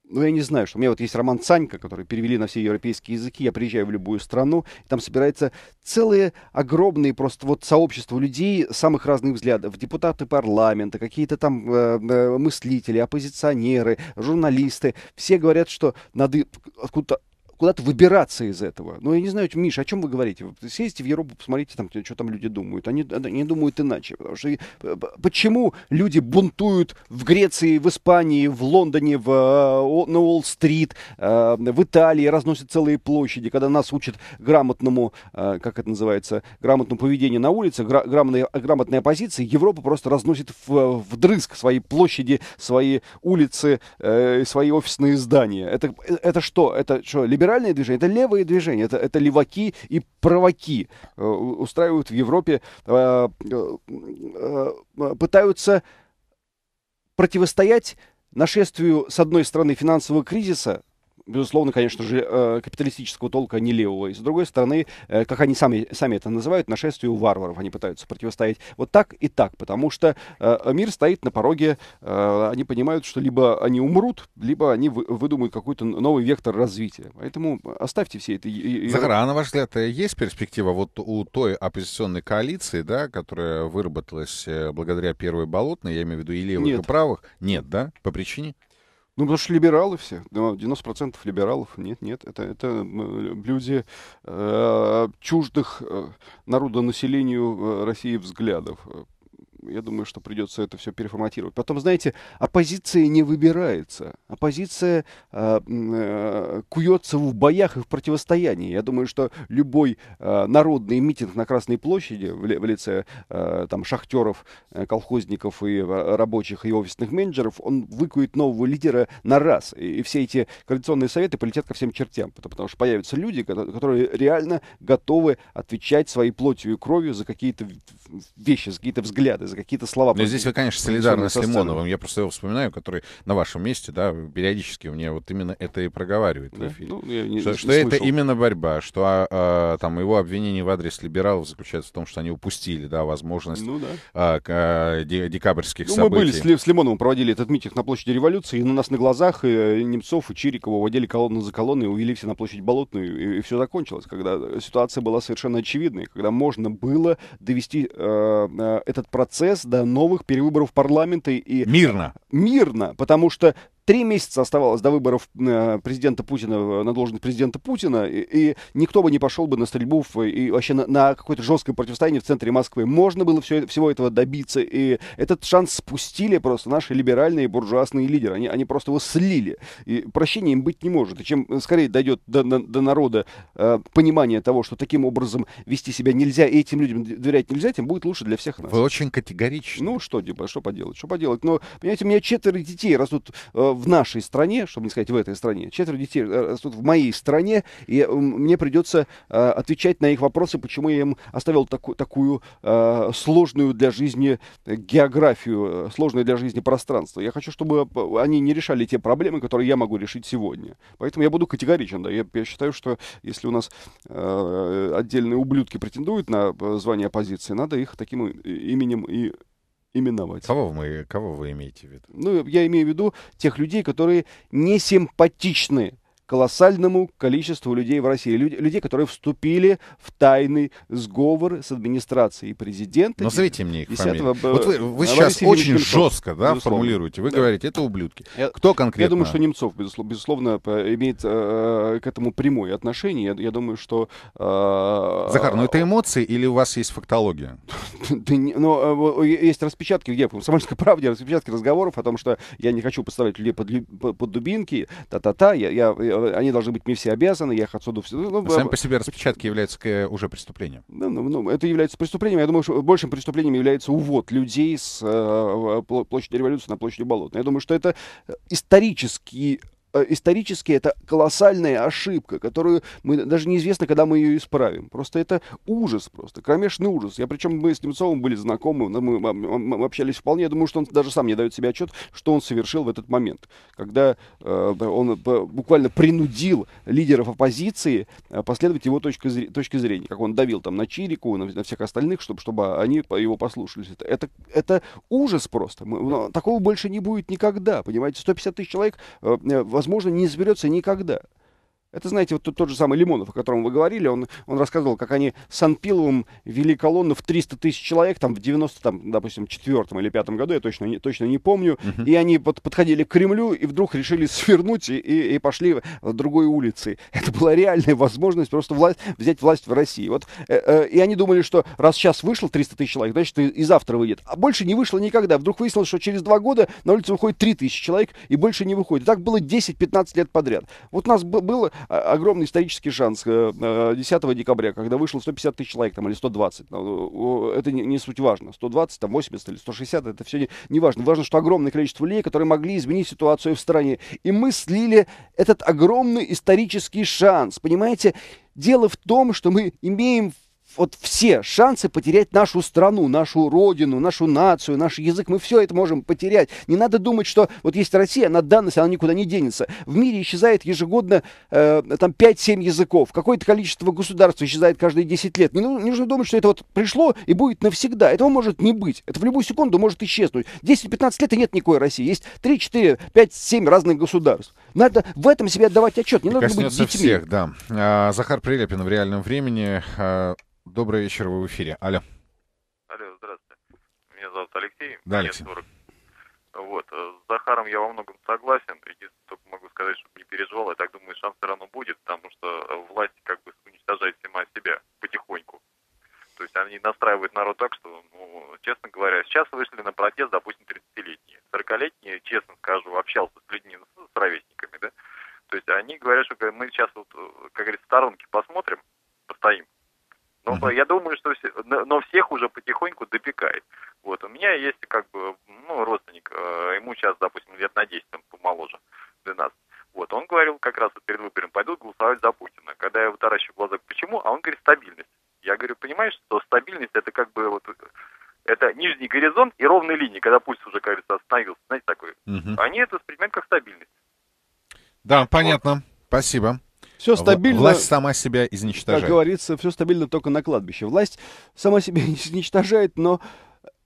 ну, я не знаю, что у меня вот есть роман Санька, который перевели на все европейские языки, я приезжаю в любую страну, и там собирается целые огромные просто вот сообщества людей самых разных взглядов, депутаты парламента, какие-то там э, мыслители, оппозиционеры, журналисты, все говорят, что надо откуда-то куда-то выбираться из этого. Ну, я не знаю, Миша, о чем вы говорите? Вы съездите в Европу, посмотрите, там, что там люди думают. Они, они думают иначе. Потому что почему люди бунтуют в Греции, в Испании, в Лондоне, в, э, на Уолл-стрит, э, в Италии, разносят целые площади, когда нас учат грамотному, э, как это называется, грамотному поведению на улице, грамотной, грамотной оппозиции, Европа просто разносит в, вдрызг свои площади, свои улицы, свои офисные здания. Это, это что? Это что, либеральность? либеральные движения, это левые движения, это, это леваки и праваки э, устраивают в Европе, э, э, пытаются противостоять нашествию, с одной стороны, финансового кризиса, безусловно, конечно же, э, капиталистического толка, не левого. И с другой стороны, э, как они сами, сами это называют, нашествию варваров. Они пытаются противостоять вот так и так, потому что э, мир стоит на пороге, они понимают, что либо они умрут, либо они выдумают какой-то новый вектор развития. Поэтому оставьте все это. Захар, а на ваш взгляд, есть перспектива вот у той оппозиционной коалиции, да, которая выработалась благодаря первой болотной, я имею в виду и левых, Нет. и правых? Нет, да? По причине? Ну, потому что либералы все, 90% либералов, нет, нет, это, это э, люди э, чуждых э, народонаселению э, России взглядов, я думаю, что придется это все переформатировать. Потом, знаете, оппозиция не выбирается. Оппозиция э, э, куется в боях и в противостоянии. Я думаю, что любой э, народный митинг на Красной площади в, ли, в лице э, там, шахтеров, э, колхозников и рабочих и офисных менеджеров, он выкует нового лидера на раз. И, и все эти коалиционные советы полетят ко всем чертям. Потому, потому что появятся люди, которые реально готовы отвечать своей плотью и кровью за какие-то вещи, за какие-то взгляды, за какие-то слова. Но здесь вы, конечно, солидарны с Лимоновым. Я просто его вспоминаю, который на вашем месте, да, периодически мне вот именно это и проговаривает да? в эфире. Ну, я не, что не что слышал. это именно борьба, что а, а, там его обвинение в адрес либералов заключается в том, что они упустили, да, возможность ну, да. А, а, декабрьских ну, событий. Мы были с, с Лимоновым, проводили этот митинг на площади революции, и на нас на глазах и э, Немцов и Чирикова водили колонну за колонной, увели все на площадь Болотную, и, и все закончилось, когда ситуация была совершенно очевидной, когда можно было довести э, э этот процесс процесс до новых перевыборов парламента. И... Мирно. Мирно, потому что Три месяца оставалось до выборов э, президента Путина, э, на должность президента Путина, и, и никто бы не пошел бы на стрельбу в, и вообще на, на какое-то жесткое противостояние в центре Москвы. Можно было все, всего этого добиться, и этот шанс спустили просто наши либеральные буржуазные лидеры. Они, они просто его слили. И прощения им быть не может. И чем скорее дойдет до, до, до народа э, понимание того, что таким образом вести себя нельзя, и этим людям доверять нельзя, тем будет лучше для всех нас. Вы очень категоричны. Ну, что, Дима, типа, что поделать, что поделать. Но, понимаете, у меня четверо детей растут э, в нашей стране, чтобы не сказать в этой стране, четверо детей э, растут в моей стране, и э, мне придется э, отвечать на их вопросы, почему я им оставил таку, такую э, сложную для жизни э, географию, сложное для жизни пространство. Я хочу, чтобы они не решали те проблемы, которые я могу решить сегодня. Поэтому я буду категоричен. Да. Я, я считаю, что если у нас э, отдельные ублюдки претендуют на звание оппозиции, надо их таким именем и именовать. Кого мы, кого вы имеете в виду? Ну, я имею в виду тех людей, которые не симпатичны колоссальному количеству людей в России. Люди, людей, которые вступили в тайный сговор с администрацией президента. Назовите мне их фамилии. Вот вы, вы сейчас очень Немцов, жестко да, формулируете. Вы да. говорите, это ублюдки. Я, Кто конкретно? Я думаю, что Немцов, безусловно, безусловно имеет э, к этому прямое отношение. Я, я думаю, что... Э, Захар, ну а, это эмоции или у вас есть фактология? [LAUGHS] Ну, э, есть распечатки, где по «Комсомольской правде» распечатки разговоров о том, что я не хочу подставлять людей под дубинки, та-та-та, я они должны быть мне все обязаны, я их от судов... Ну, а сами по себе распечатки являются э, уже преступлением. Ну, ну, ну, это является преступлением. Я думаю, что большим преступлением является увод людей с э, э площади революции на площади Болотной. Я думаю, что это э, исторический Э, исторически это колоссальная ошибка, которую мы даже неизвестно, когда мы ее исправим. Просто это ужас просто, кромешный ужас. Я причем мы с Немцовым были знакомы, мы, общались вполне. Я думаю, что он даже сам не дает себе отчет, что он совершил в этот момент, когда э, он буквально принудил лидеров оппозиции э, последовать его точке, зр... точке зрения, как он давил там на Чирику, на, на всех остальных, чтобы, чтобы они его послушались. Это, это, это ужас просто. Мы, такого больше не будет никогда, понимаете? 150 тысяч человек, э, э возможно, возможно, не изберется никогда. Это, знаете, вот тот же самый Лимонов, о котором вы говорили, он, он рассказывал, как они с Анпиловым вели колонну в 300 тысяч человек, там, в 90, там, допустим, четвертом или пятом году, я точно не, точно не помню, uh-huh. и они под, подходили к Кремлю и вдруг решили свернуть и, и, и пошли другой улице. Это была реальная возможность просто власть, взять власть в России. Вот, э, э, и они думали, что раз сейчас вышло 300 тысяч человек, значит, и, и завтра выйдет. А больше не вышло никогда. Вдруг выяснилось, что через два года на улицу выходит 3 тысячи человек и больше не выходит. И так было 10-15 лет подряд. Вот у нас было огромный исторический шанс 10 э, э, декабря, когда вышло 150 тысяч человек, там, или 120, э, это не, не суть важно, 120, там, 80 или 160, это все не, не важно. Важно, что огромное количество людей, которые могли изменить ситуацию в стране. И мы слили этот огромный исторический шанс, понимаете? Дело в том, что мы имеем вот все шансы потерять нашу страну, нашу родину, нашу нацию, наш язык. Мы все это можем потерять. Не надо думать, что вот есть Россия, она данность, она никуда не денется. В мире исчезает ежегодно э, там 5-7 языков. Какое-то количество государств исчезает каждые 10 лет. Не, ну, не нужно думать, что это вот пришло и будет навсегда. Этого может не быть. Это в любую секунду может исчезнуть. 10-15 лет и нет никакой России. Есть 3, 4, 5, 7 разных государств. Надо в этом себе отдавать отчет. Не Мне надо быть детьми. всех, да. А, Захар Прилепин в реальном времени. А Добрый вечер, вы в эфире. Алло. Алло, здравствуйте. Меня зовут Алексей. Да, Алексей. 40. Вот, э, с Захаром я во многом согласен. Единственное, только могу сказать, чтобы не переживал. Я так думаю, шанс все равно будет, потому что власть как бы уничтожает сама себя потихоньку. То есть они настраивают народ так, что, ну, честно говоря, сейчас вышли на протест, допустим, 30-летние. 40-летние, честно скажу, общался с людьми, ну, с ровесниками, да. То есть они говорят, что мы сейчас вот, э, как говорится, сторонки посмотрим, постоим, но uh-huh. я думаю, что все, но всех уже потихоньку допекает. Вот у меня есть как бы ну родственник, э, ему сейчас, допустим, лет на 10, там помоложе 12. Вот, он говорил как раз перед выбором пойдут голосовать за Путина. Когда я его таращу глаза, почему? А он говорит, стабильность. Я говорю, понимаешь, что стабильность это как бы вот это нижний горизонт и ровные линии. когда пульс уже, кажется, остановился, знаете, такой. Угу. Они это воспринимают как стабильность. Да, понятно. Вот. Спасибо. Все стабильно. Власть сама себя изничтожает. Как говорится, все стабильно только на кладбище. Власть сама себя [LAUGHS] изничтожает, но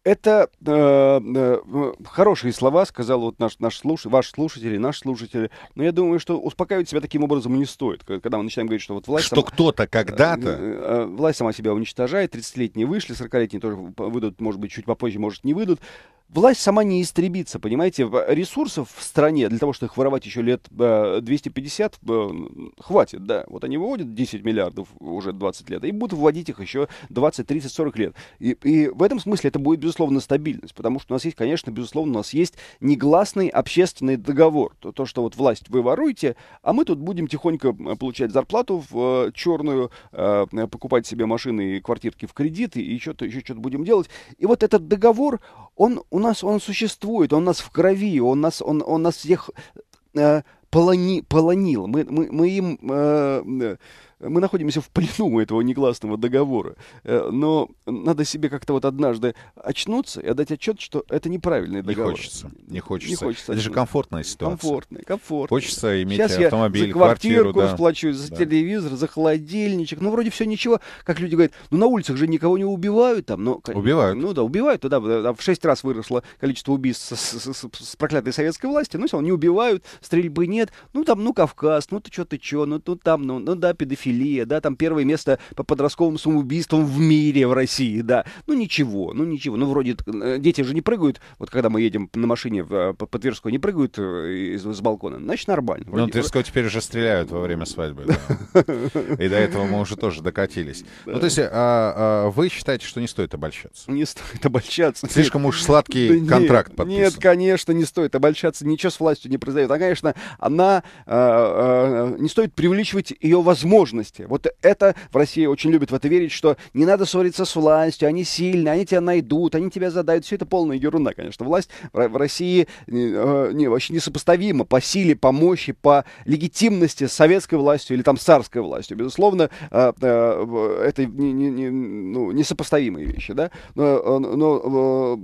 это э, э, хорошие слова, сказал вот наш, наш слуш, ваш слушатель, наш слушатель. Но я думаю, что успокаивать себя таким образом не стоит. Когда мы начинаем говорить, что вот власть... Что сама, кто-то когда-то... Э, э, э власть сама себя уничтожает, 30-летние вышли, 40-летние тоже выйдут, может быть, чуть попозже, может, не выйдут власть сама не истребится, понимаете? Э, ресурсов в стране для того, чтобы их воровать еще лет 250, э, э, хватит, да. Вот они выводят 10 миллиардов уже 20 лет, и будут вводить их еще 20, 30, 40 лет. И, и в этом смысле это будет, безусловно, стабильность, потому что у нас есть, конечно, безусловно, у нас есть негласный общественный договор. То, то что вот власть вы воруете, а мы тут будем тихонько получать зарплату в э, черную, э, покупать себе машины и квартирки в кредиты, и что-то еще что-то будем делать. И вот этот договор, он у нас он существует, он нас в крови, он нас, он, он нас всех э, полони, полонил. Мы, мы, мы им... Э, э мы находимся в плену этого негласного договора. Э, но надо себе как-то вот однажды очнуться и отдать отчет, что это неправильный договор. Не хочется. Не хочется. Не хочется это же комфортная ситуация. Комфортная, комфортная. Хочется иметь Сейчас автомобиль, я за квартиру, да. сплачу, за да. телевизор, за холодильничек. Ну, вроде все ничего. Как люди говорят, ну, на улицах же никого не убивают там. Но, убивают. Ну, да, убивают. Туда в шесть раз выросло количество убийств с, с, с, с проклятой советской власти. Ну, все, не убивают, стрельбы нет. Ну, там, ну, Кавказ, ну, ты что, ты что, ну, тут там, ну, ну да, педофилия Чили, да, там первое место по подростковым самоубийствам в мире, в России, да. Ну ничего, ну ничего, ну вроде э, дети же не прыгают, вот когда мы едем на машине э, по, по Тверской, не прыгают э, из, с балкона, значит нормально. Ну, вроде. Ну Тверской теперь уже стреляют во время свадьбы, да. И до этого мы уже тоже докатились. Ну то есть а, а, вы считаете, что не стоит обольщаться? Не стоит обольщаться. Слишком уж сладкий контракт подписан. Нет, конечно, не стоит обольщаться, ничего с властью не произойдет. А, конечно, она а, не стоит преувеличивать ее возможности духовности. Вот это в России очень любят в это верить, что не надо ссориться с властью, они сильные, они тебя найдут, они тебя задают. Все это полная ерунда, конечно. Власть в России э, не, вообще несопоставима по силе, по мощи, по легитимности с советской властью или там с царской властью. Безусловно, э, э, это не, не, не, ну, несопоставимые вещи, да. Но, но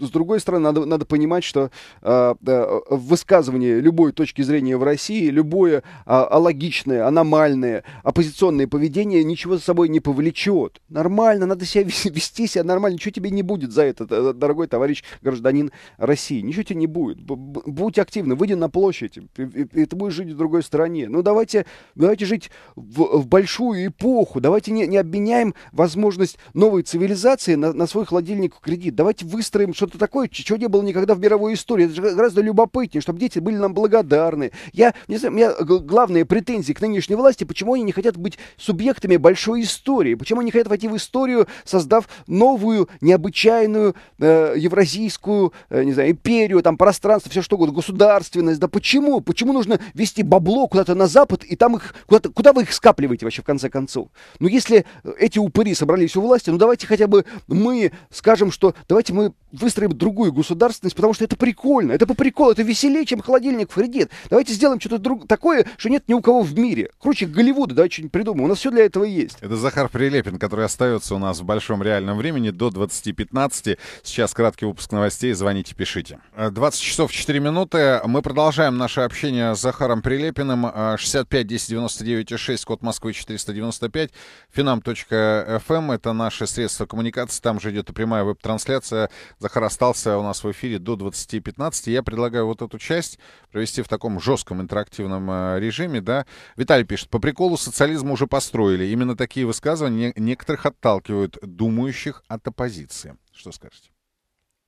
с другой стороны, надо, надо понимать, что э, а, э, высказывание любой точки зрения в России, любое э, алогичное, аномальное, оппозиционное поведение ничего за собой не повлечет. Нормально, надо себя [LAUGHS] вести, себя нормально. Ничего тебе не будет за это, э, дорогой товарищ гражданин России. Ничего тебе не будет. Будь активным, выйди на площадь, и, и, и ты будешь жить в другой стране. Ну давайте, давайте жить в, в большую эпоху. Давайте не, не обменяем возможность новой цивилизации на, на свой холодильник в кредит. Давайте выстроим что что-то такое, чего не было никогда в мировой истории. Это же гораздо любопытнее, чтобы дети были нам благодарны. Я, не знаю, у меня главные претензии к нынешней власти, почему они не хотят быть субъектами большой истории, почему они не хотят войти в историю, создав новую, необычайную э, евразийскую, э, не знаю, империю, там, пространство, все что угодно, государственность. Да почему? Почему нужно вести бабло куда-то на Запад, и там их, куда, то куда вы их скапливаете вообще в конце концов? Ну, если э, эти упыри собрались у власти, ну, давайте хотя бы мы скажем, что давайте мы выстроим другую государственность, потому что это прикольно, это по приколу, это веселее, чем холодильник Фредит. Давайте сделаем что-то друг... такое, что нет ни у кого в мире. Круче Голливуда, давайте что-нибудь придумаем. У нас все для этого есть. Это Захар Прилепин, который остается у нас в большом реальном времени до 20.15. Сейчас краткий выпуск новостей. Звоните, пишите. 20 часов 4 минуты. Мы продолжаем наше общение с Захаром Прилепиным. 65 10 99 6, код Москвы 495, finam.fm. Эм это наши средства коммуникации. Там же идет и прямая веб-трансляция. Захар остался у нас в эфире до 20.15. Я предлагаю вот эту часть провести в таком жестком интерактивном э, режиме. Да? Виталий пишет, по приколу социализм уже построили. Именно такие высказывания некоторых отталкивают думающих от оппозиции. Что скажете?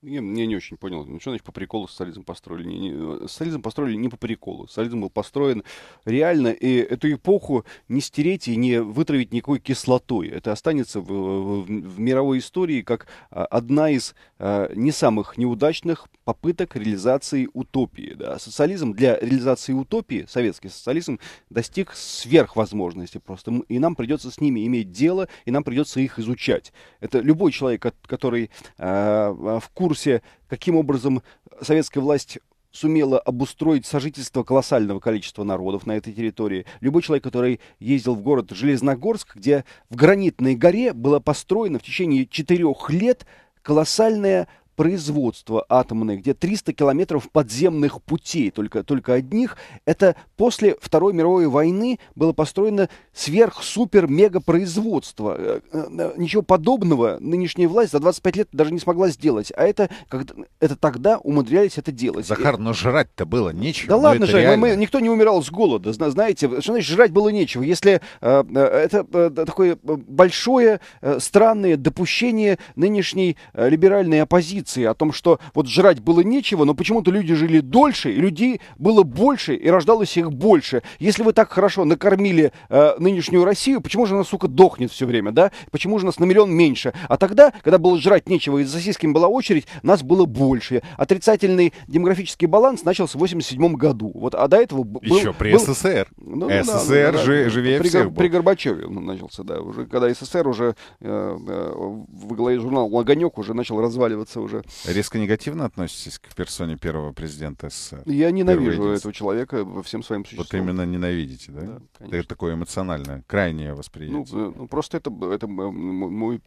Я, я не очень понял, ну, что значит по приколу социализм построили. Не, не, э, социализм построили не по приколу. Социализм был построен реально, и эту эпоху не стереть и не вытравить никакой кислотой. Это останется в, в, в мировой истории как а, одна из а, не самых неудачных попыток реализации утопии. Да. Социализм для реализации утопии, советский социализм, достиг сверхвозможностей просто. И нам придется с ними иметь дело, и нам придется их изучать. Это любой человек, который а, в курсе курсе, каким образом советская власть сумела обустроить сожительство колоссального количества народов на этой территории. Любой человек, который ездил в город Железногорск, где в гранитной горе было построено в течение четырех лет колоссальное производства атомной, где 300 километров подземных путей, только, только одних, это после Второй мировой войны было построено сверх-супер-мега-производство. Э, э, э, ничего подобного нынешняя власть за 25 лет даже не смогла сделать, а это, как это тогда умудрялись это делать. Захар, но жрать-то было нечего. Да ладно же, мы, мы, никто не умирал с голода, знаете, что значит жрать было нечего, если э, это э, такое большое, э, странное допущение нынешней э, либеральной оппозиции, традиции, о том, что вот жрать было нечего, но почему-то люди жили дольше, и людей было больше, и рождалось их больше. Если вы так хорошо накормили э, нынешнюю Россию, почему же она, сука, дохнет все время, да? Почему же нас на миллион меньше? А тогда, когда было жрать нечего, и за сосисками была очередь, нас было больше. Отрицательный демографический баланс начался в 87 году. Вот, а до этого был... Еще при был, СССР. Ну, ну, ну СССР да, ну, жи, да, живее при, всех был. Горбачеве он начался, да. Уже, когда СССР уже э, э, в голове журнал «Огонек» уже начал разваливаться уже Резко негативно относитесь к персоне первого президента СССР? Я ненавижу этого человека во всем своим существом. Вот именно ненавидите, да? Да, Это такое эмоциональное, крайнее восприятие. Ну, э, ну просто это, это мой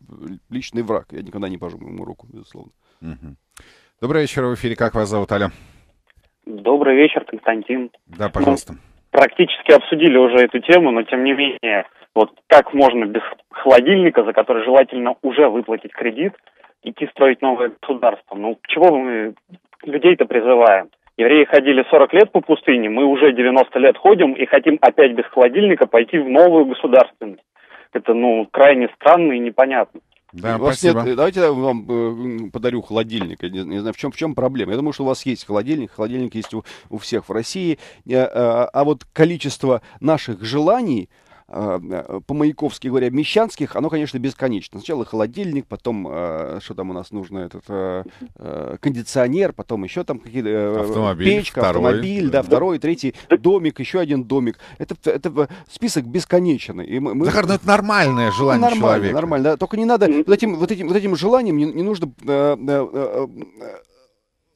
личный враг. Я никогда не пожму ему руку, безусловно. Угу. Добрый вечер, в эфире. Как вас зовут, Аля? Добрый вечер, Константин. Да, пожалуйста. Мы ну, практически обсудили уже эту тему, но тем не менее, вот как можно без холодильника, за который желательно уже выплатить кредит, идти строить новое государство. Ну, чего мы людей-то призываем? Евреи ходили 40 лет по пустыне, мы уже 90 лет ходим и хотим опять без холодильника пойти в новую государственность. Это, ну, крайне странно и непонятно. Да, у вас спасибо. нет, давайте я вам э, подарю холодильник. не, не знаю, в чем, в чем проблема. Я думаю, что у вас есть холодильник. Холодильник есть у, у всех в России. А, а, а вот количество наших желаний, Э, по-маяковски говоря, мещанских, оно, конечно, бесконечно. Сначала холодильник, потом, э, что там у нас нужно, этот э, э, кондиционер, потом еще там какие-то... Э, автомобиль, печка, второй. автомобиль, да, да, второй, третий, домик, еще один домик. Это, это список бесконечный. И мы, Захар, ну это нормальное желание нормально, человека. Нормально, да. Только не надо... Вот этим, вот этим, вот этим желанием не, не нужно... Э, э, э,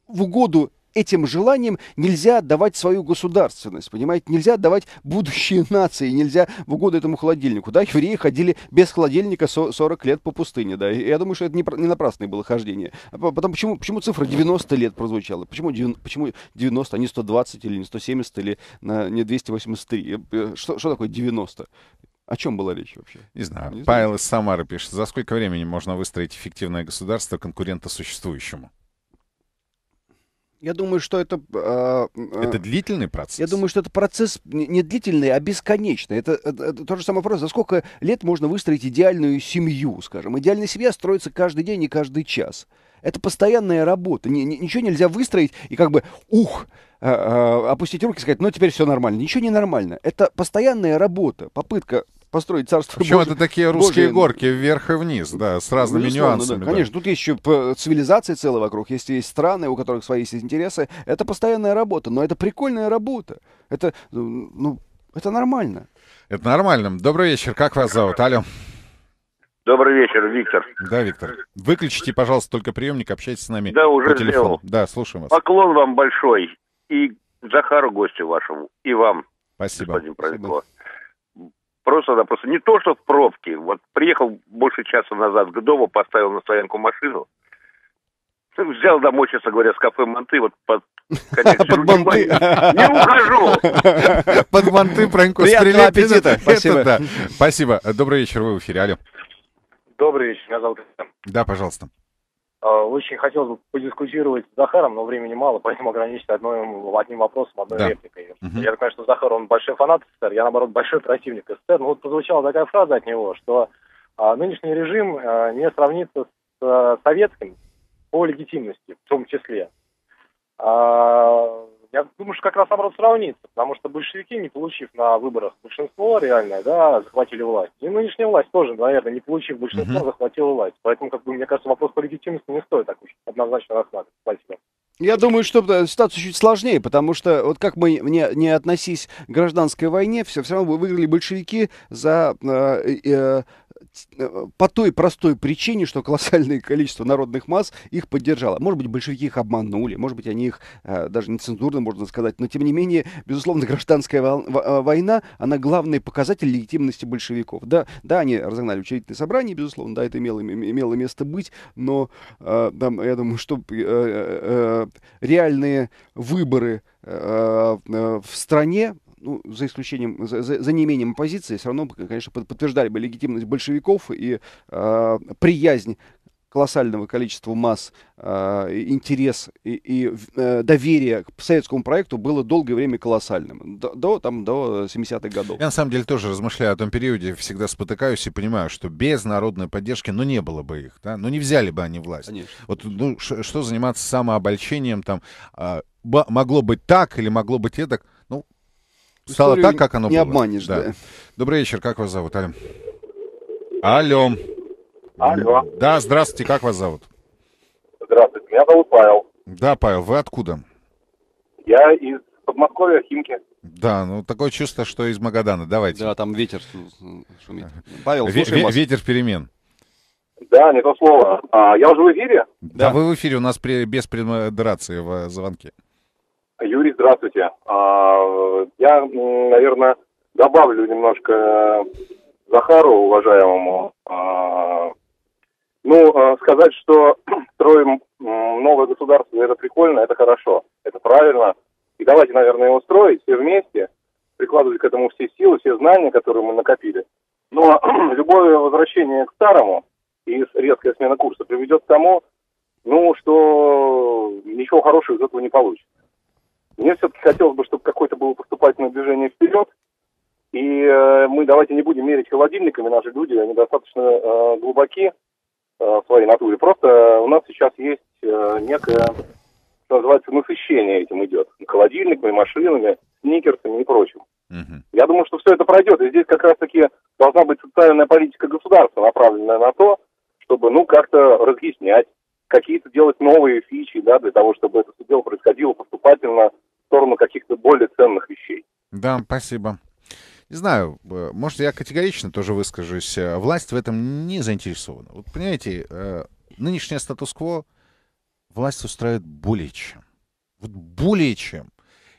в угоду этим желанием нельзя отдавать свою государственность, понимаете? Нельзя отдавать будущие [LAUGHS] нации, нельзя в угоду этому холодильнику, да? Евреи ходили без холодильника 40 лет по пустыне, да? И я думаю, что это не, напрасное было хождение. А потом, почему, почему цифра 90 лет прозвучала? Почему, 90, почему 90, а не 120 или не 170 или на, не 283? Что, что такое 90? О чем была речь вообще? Не знаю. Не знаю. из Самары пишет. За сколько времени можно выстроить эффективное государство конкурента существующему? Я думаю, что это... Э, э, это длительный процесс? Я думаю, что это процесс не длительный, а бесконечный. Это, это, это тот же самый вопрос, за сколько лет можно выстроить идеальную семью, скажем. Идеальная семья строится каждый день и каждый час. Это постоянная работа. Ни, ни, ничего нельзя выстроить и как бы, ух, э, э, опустить руки и сказать, ну теперь все нормально. Ничего не нормально. Это постоянная работа, попытка построить царство Почему Божие. это такие русские Божие. горки вверх и вниз, да, с ну, разными Безусловно, нюансами. Да. да. Конечно, тут есть еще цивилизации целые вокруг, есть, есть страны, у которых свои есть интересы. Это постоянная работа, но это прикольная работа. Это, ну, ну, это нормально. Это нормально. Добрый вечер, как вас зовут? Алло. Добрый вечер, Виктор. Да, Виктор. Выключите, пожалуйста, только приемник, общайтесь с нами да, уже по телефону. Сделал. Да, слушаем вас. Поклон вам большой и Захару гостю вашему, и вам, Спасибо. господин Правенкова. Спасибо. Просто да, просто не то, что в пробке. Вот приехал больше часа назад к дому, поставил на стоянку машину, ну, взял домой, честно говоря, с кафе «Манты», вот под Конечно, под банты. Не ухожу. [LAUGHS] Под манты, Пронько, Приятного аппетита. Спасибо. Спасибо. Добрый вечер, вы в эфире. Алло. Добрый вечер, меня зовут Да, пожалуйста. А, очень хотелось бы подискутировать с Захаром, но времени мало, [LAUGHS] поэтому ограничусь одним, одним вопросом, одной да. репликой. Угу. Я так понимаю, что Захар, он большой фанат СССР, я, наоборот, большой противник СССР. Но ну, вот прозвучала такая фраза от него, что а, нынешний режим а, не сравнится с а, советским по легитимности в том числе. А, я думаю, что как раз наоборот сравнится, потому что большевики, не получив на выборах большинство реальное, да, захватили власть. И нынешняя власть тоже, наверное, не получив большинство, угу. захватила власть. Поэтому, как бы, мне кажется, вопрос по легитимности не стоит так уж однозначно рассматривать. Спасибо. Я думаю, что э, ситуация чуть сложнее, потому что вот как мы не, не относись к гражданской войне, все, все равно выиграли большевики за э, э, по той простой причине, что колоссальное количество народных масс их поддержало. Может быть, большевики их обманули, может быть, они их э, даже нецензурно, можно сказать, но тем не менее, безусловно, [LAUGHS] гражданская э, война, она главный показатель легитимности большевиков. Да, да, они разогнали учредительное собрание, безусловно, да, это имело, имело место быть, но э, там, я думаю, что э, э, э реальные выборы э, в стране ну, за исключением, за, за, за неимением оппозиции, все равно, конечно, подтверждали бы легитимность большевиков и э, приязнь колоссального количества масс э, интерес и, и э, доверие к советскому проекту было долгое время колоссальным, до, до, там, до 70-х годов. Я на самом деле тоже размышляю о том периоде, всегда спотыкаюсь и понимаю, что без народной поддержки, ну, не было бы их, да, ну, не взяли бы они власть. Конечно. Вот, ну, ш, что заниматься самообольчением, там, э, могло быть так или могло быть так Стало так, как оно не было? Не обманешь, да. да. Добрый вечер, как вас зовут, Алло? Алло. Алло. Да, здравствуйте, как вас зовут? Здравствуйте, меня зовут Павел. Да, Павел, вы откуда? Я из Подмосковья, Химки. Да, ну такое чувство, что из Магадана. Давайте. Да, там ветер шумит. Павел, слушаем вас. Ветер перемен. Да, не то слово. А, я уже в эфире? Да, да вы в эфире, у нас при, без предмодерации в э, звонке. Юрий, здравствуйте. А, я, наверное, добавлю немножко э, Захару, уважаемому. А, ну, а, сказать, что [CLEARS THROAT] строим новое государство, это прикольно, это хорошо, это правильно. И давайте, наверное, его строить все вместе, прикладывать к этому все силы, все знания, которые мы накопили. Но ну, [CLEARS THROAT] любое возвращение к старому и резкая смена курса приведет к тому, ну, что ничего хорошего из этого не получится. Мне все-таки хотелось бы, чтобы какое-то было поступательное движение вперед. И э, мы давайте не будем мерить холодильниками, наши люди, они достаточно э, глубоки э, в своей натуре. Просто у нас сейчас есть э, некое, что называется, насыщение этим идет. Холодильниками, машинами, сникерсами и прочим. Угу. Я думаю, что все это пройдет. И здесь как раз-таки должна быть социальная политика государства, направленная на то, чтобы, ну, как-то разъяснять, какие-то делать новые фичи, да, для того, чтобы это все дело происходило поступательно в сторону каких-то более ценных вещей. Да, спасибо. Не знаю, э, может, я категорично тоже выскажусь. Э, власть в этом не заинтересована. Вот понимаете, э, нынешнее статус-кво власть устраивает более чем. Вот более чем.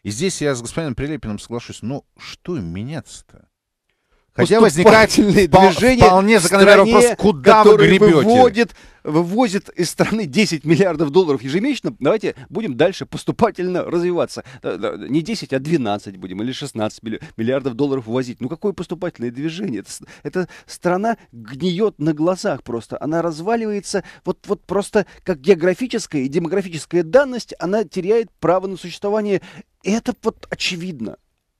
И здесь я с господином Прилепиным соглашусь. Ну, что меняться-то? Хотя возникает движение вполне закономерный стране, вопрос, куда вы гребете. Выводит, вывозит из страны 10 миллиардов долларов ежемесячно. Давайте будем дальше поступательно развиваться. Не 10, а 12 будем, или 16 миллиардов долларов ввозить. Ну какое поступательное движение? Это, эта страна гниет на глазах просто. Она разваливается. Вот, вот просто как географическая и демографическая данность, она теряет право на существование. И это вот очевидно.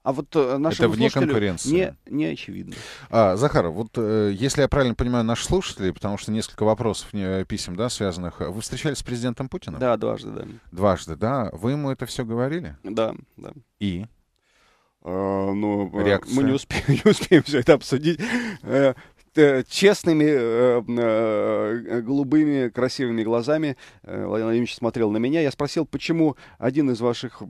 А вот э, наши Это вне конкуренции. Не, не очевидно. А, Захаров, вот э, если я правильно понимаю наших слушателей, потому что несколько вопросов, э, писем, да, связанных. Вы встречались с президентом Путиным? Да, дважды, да. Дважды, да. Вы ему это все говорили? Да, да. И? А, ну, Реакция. мы не успеем, [LAUGHS] не успеем все это обсудить. Э, честными, э, э, голубыми, красивыми глазами Владимир Владимирович смотрел на меня. Я спросил, почему один из ваших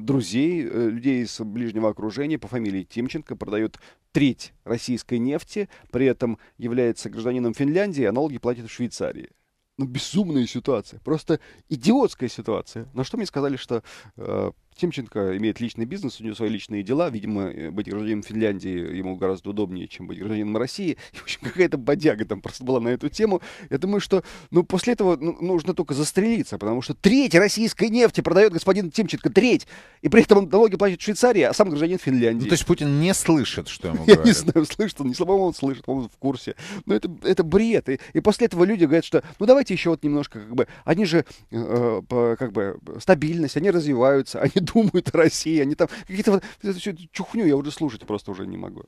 друзей, людей из ближнего окружения по фамилии Тимченко продает треть российской нефти, при этом является гражданином Финляндии, а налоги платит в Швейцарии ну, безумная ситуация, просто идиотская ситуация. На что мне сказали, что Тимченко имеет личный бизнес, у него свои личные дела. Видимо, э, быть гражданином Финляндии ему гораздо удобнее, чем быть гражданином России. [LAUGHS] И, в общем, какая-то бодяга там просто была на эту тему. Я думаю, что ну, после этого ну, нужно только застрелиться, потому что треть российской нефти продает господин Тимченко, треть. И при этом он налоги платит в Швейцарии, а сам гражданин Финляндии. Ну, то есть Путин не слышит, что ему говорят? [LAUGHS] Я не знаю, слышит он, не слабо он слышит, он в курсе. Но это, это бред. И, и после этого люди говорят, что ну давайте еще вот немножко как бы... Они же э, э как бы стабильность, они развиваются, [LAUGHS] они думают о России. Они там какие-то вот чухню, я уже слушать просто уже не могу.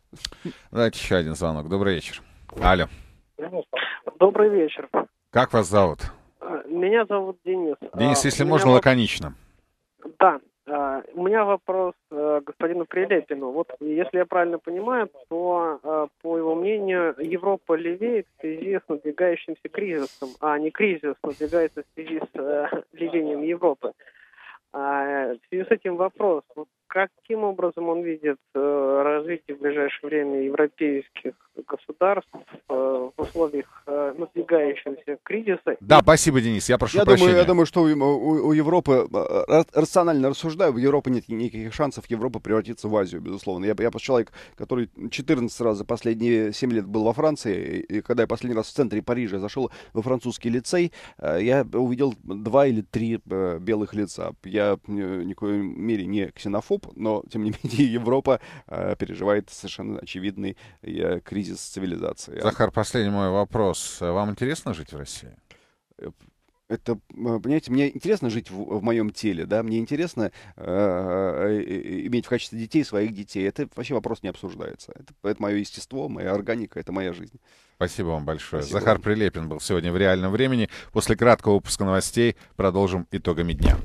Давайте еще один звонок. Добрый вечер. Алло. Добрый вечер. Как вас зовут? А, меня зовут Денис. Денис, а, если Меня можно, лаконично. Да. А, у меня вопрос э, господину Прилепину. Вот, если я правильно понимаю, то, по его мнению, Европа левеет в связи с надвигающимся кризисом, а не кризис надвигается в связи с э, левением Европы. А, в связи с этим вопрос. Вот каким образом он видит э, развитие в ближайшее время европейских государств э, в условиях э, надвигающегося кризиса. Да, спасибо, Денис, я прошу я прощения. Думаю, я думаю, что у, у, у Европы, э, рационально рассуждаю, в Европе нет никаких шансов, Европа превратится в Азию, безусловно. Я, я человек, который 14 раз за последние 7 лет был во Франции, и когда я последний раз в центре Парижа зашел во французский лицей, э, я увидел два или три э, белых лица. Я ни в коем мере не ксенофоб, Европ, но, тем не [LAUGHS] менее, Европа э, переживает совершенно очевидный э, кризис цивилизации. А Захар, последний мой вопрос. Вам интересно жить в России? Э, это, э, понимаете, мне интересно жить в, в моем теле, да, мне интересно э, э иметь в качестве детей своих детей. Это вообще вопрос не обсуждается. Это, это мое естество, моя органика, это моя жизнь. Спасибо вам большое. Спасибо. Захар Прилепин был сегодня в реальном времени. После краткого выпуска новостей продолжим итогами дня.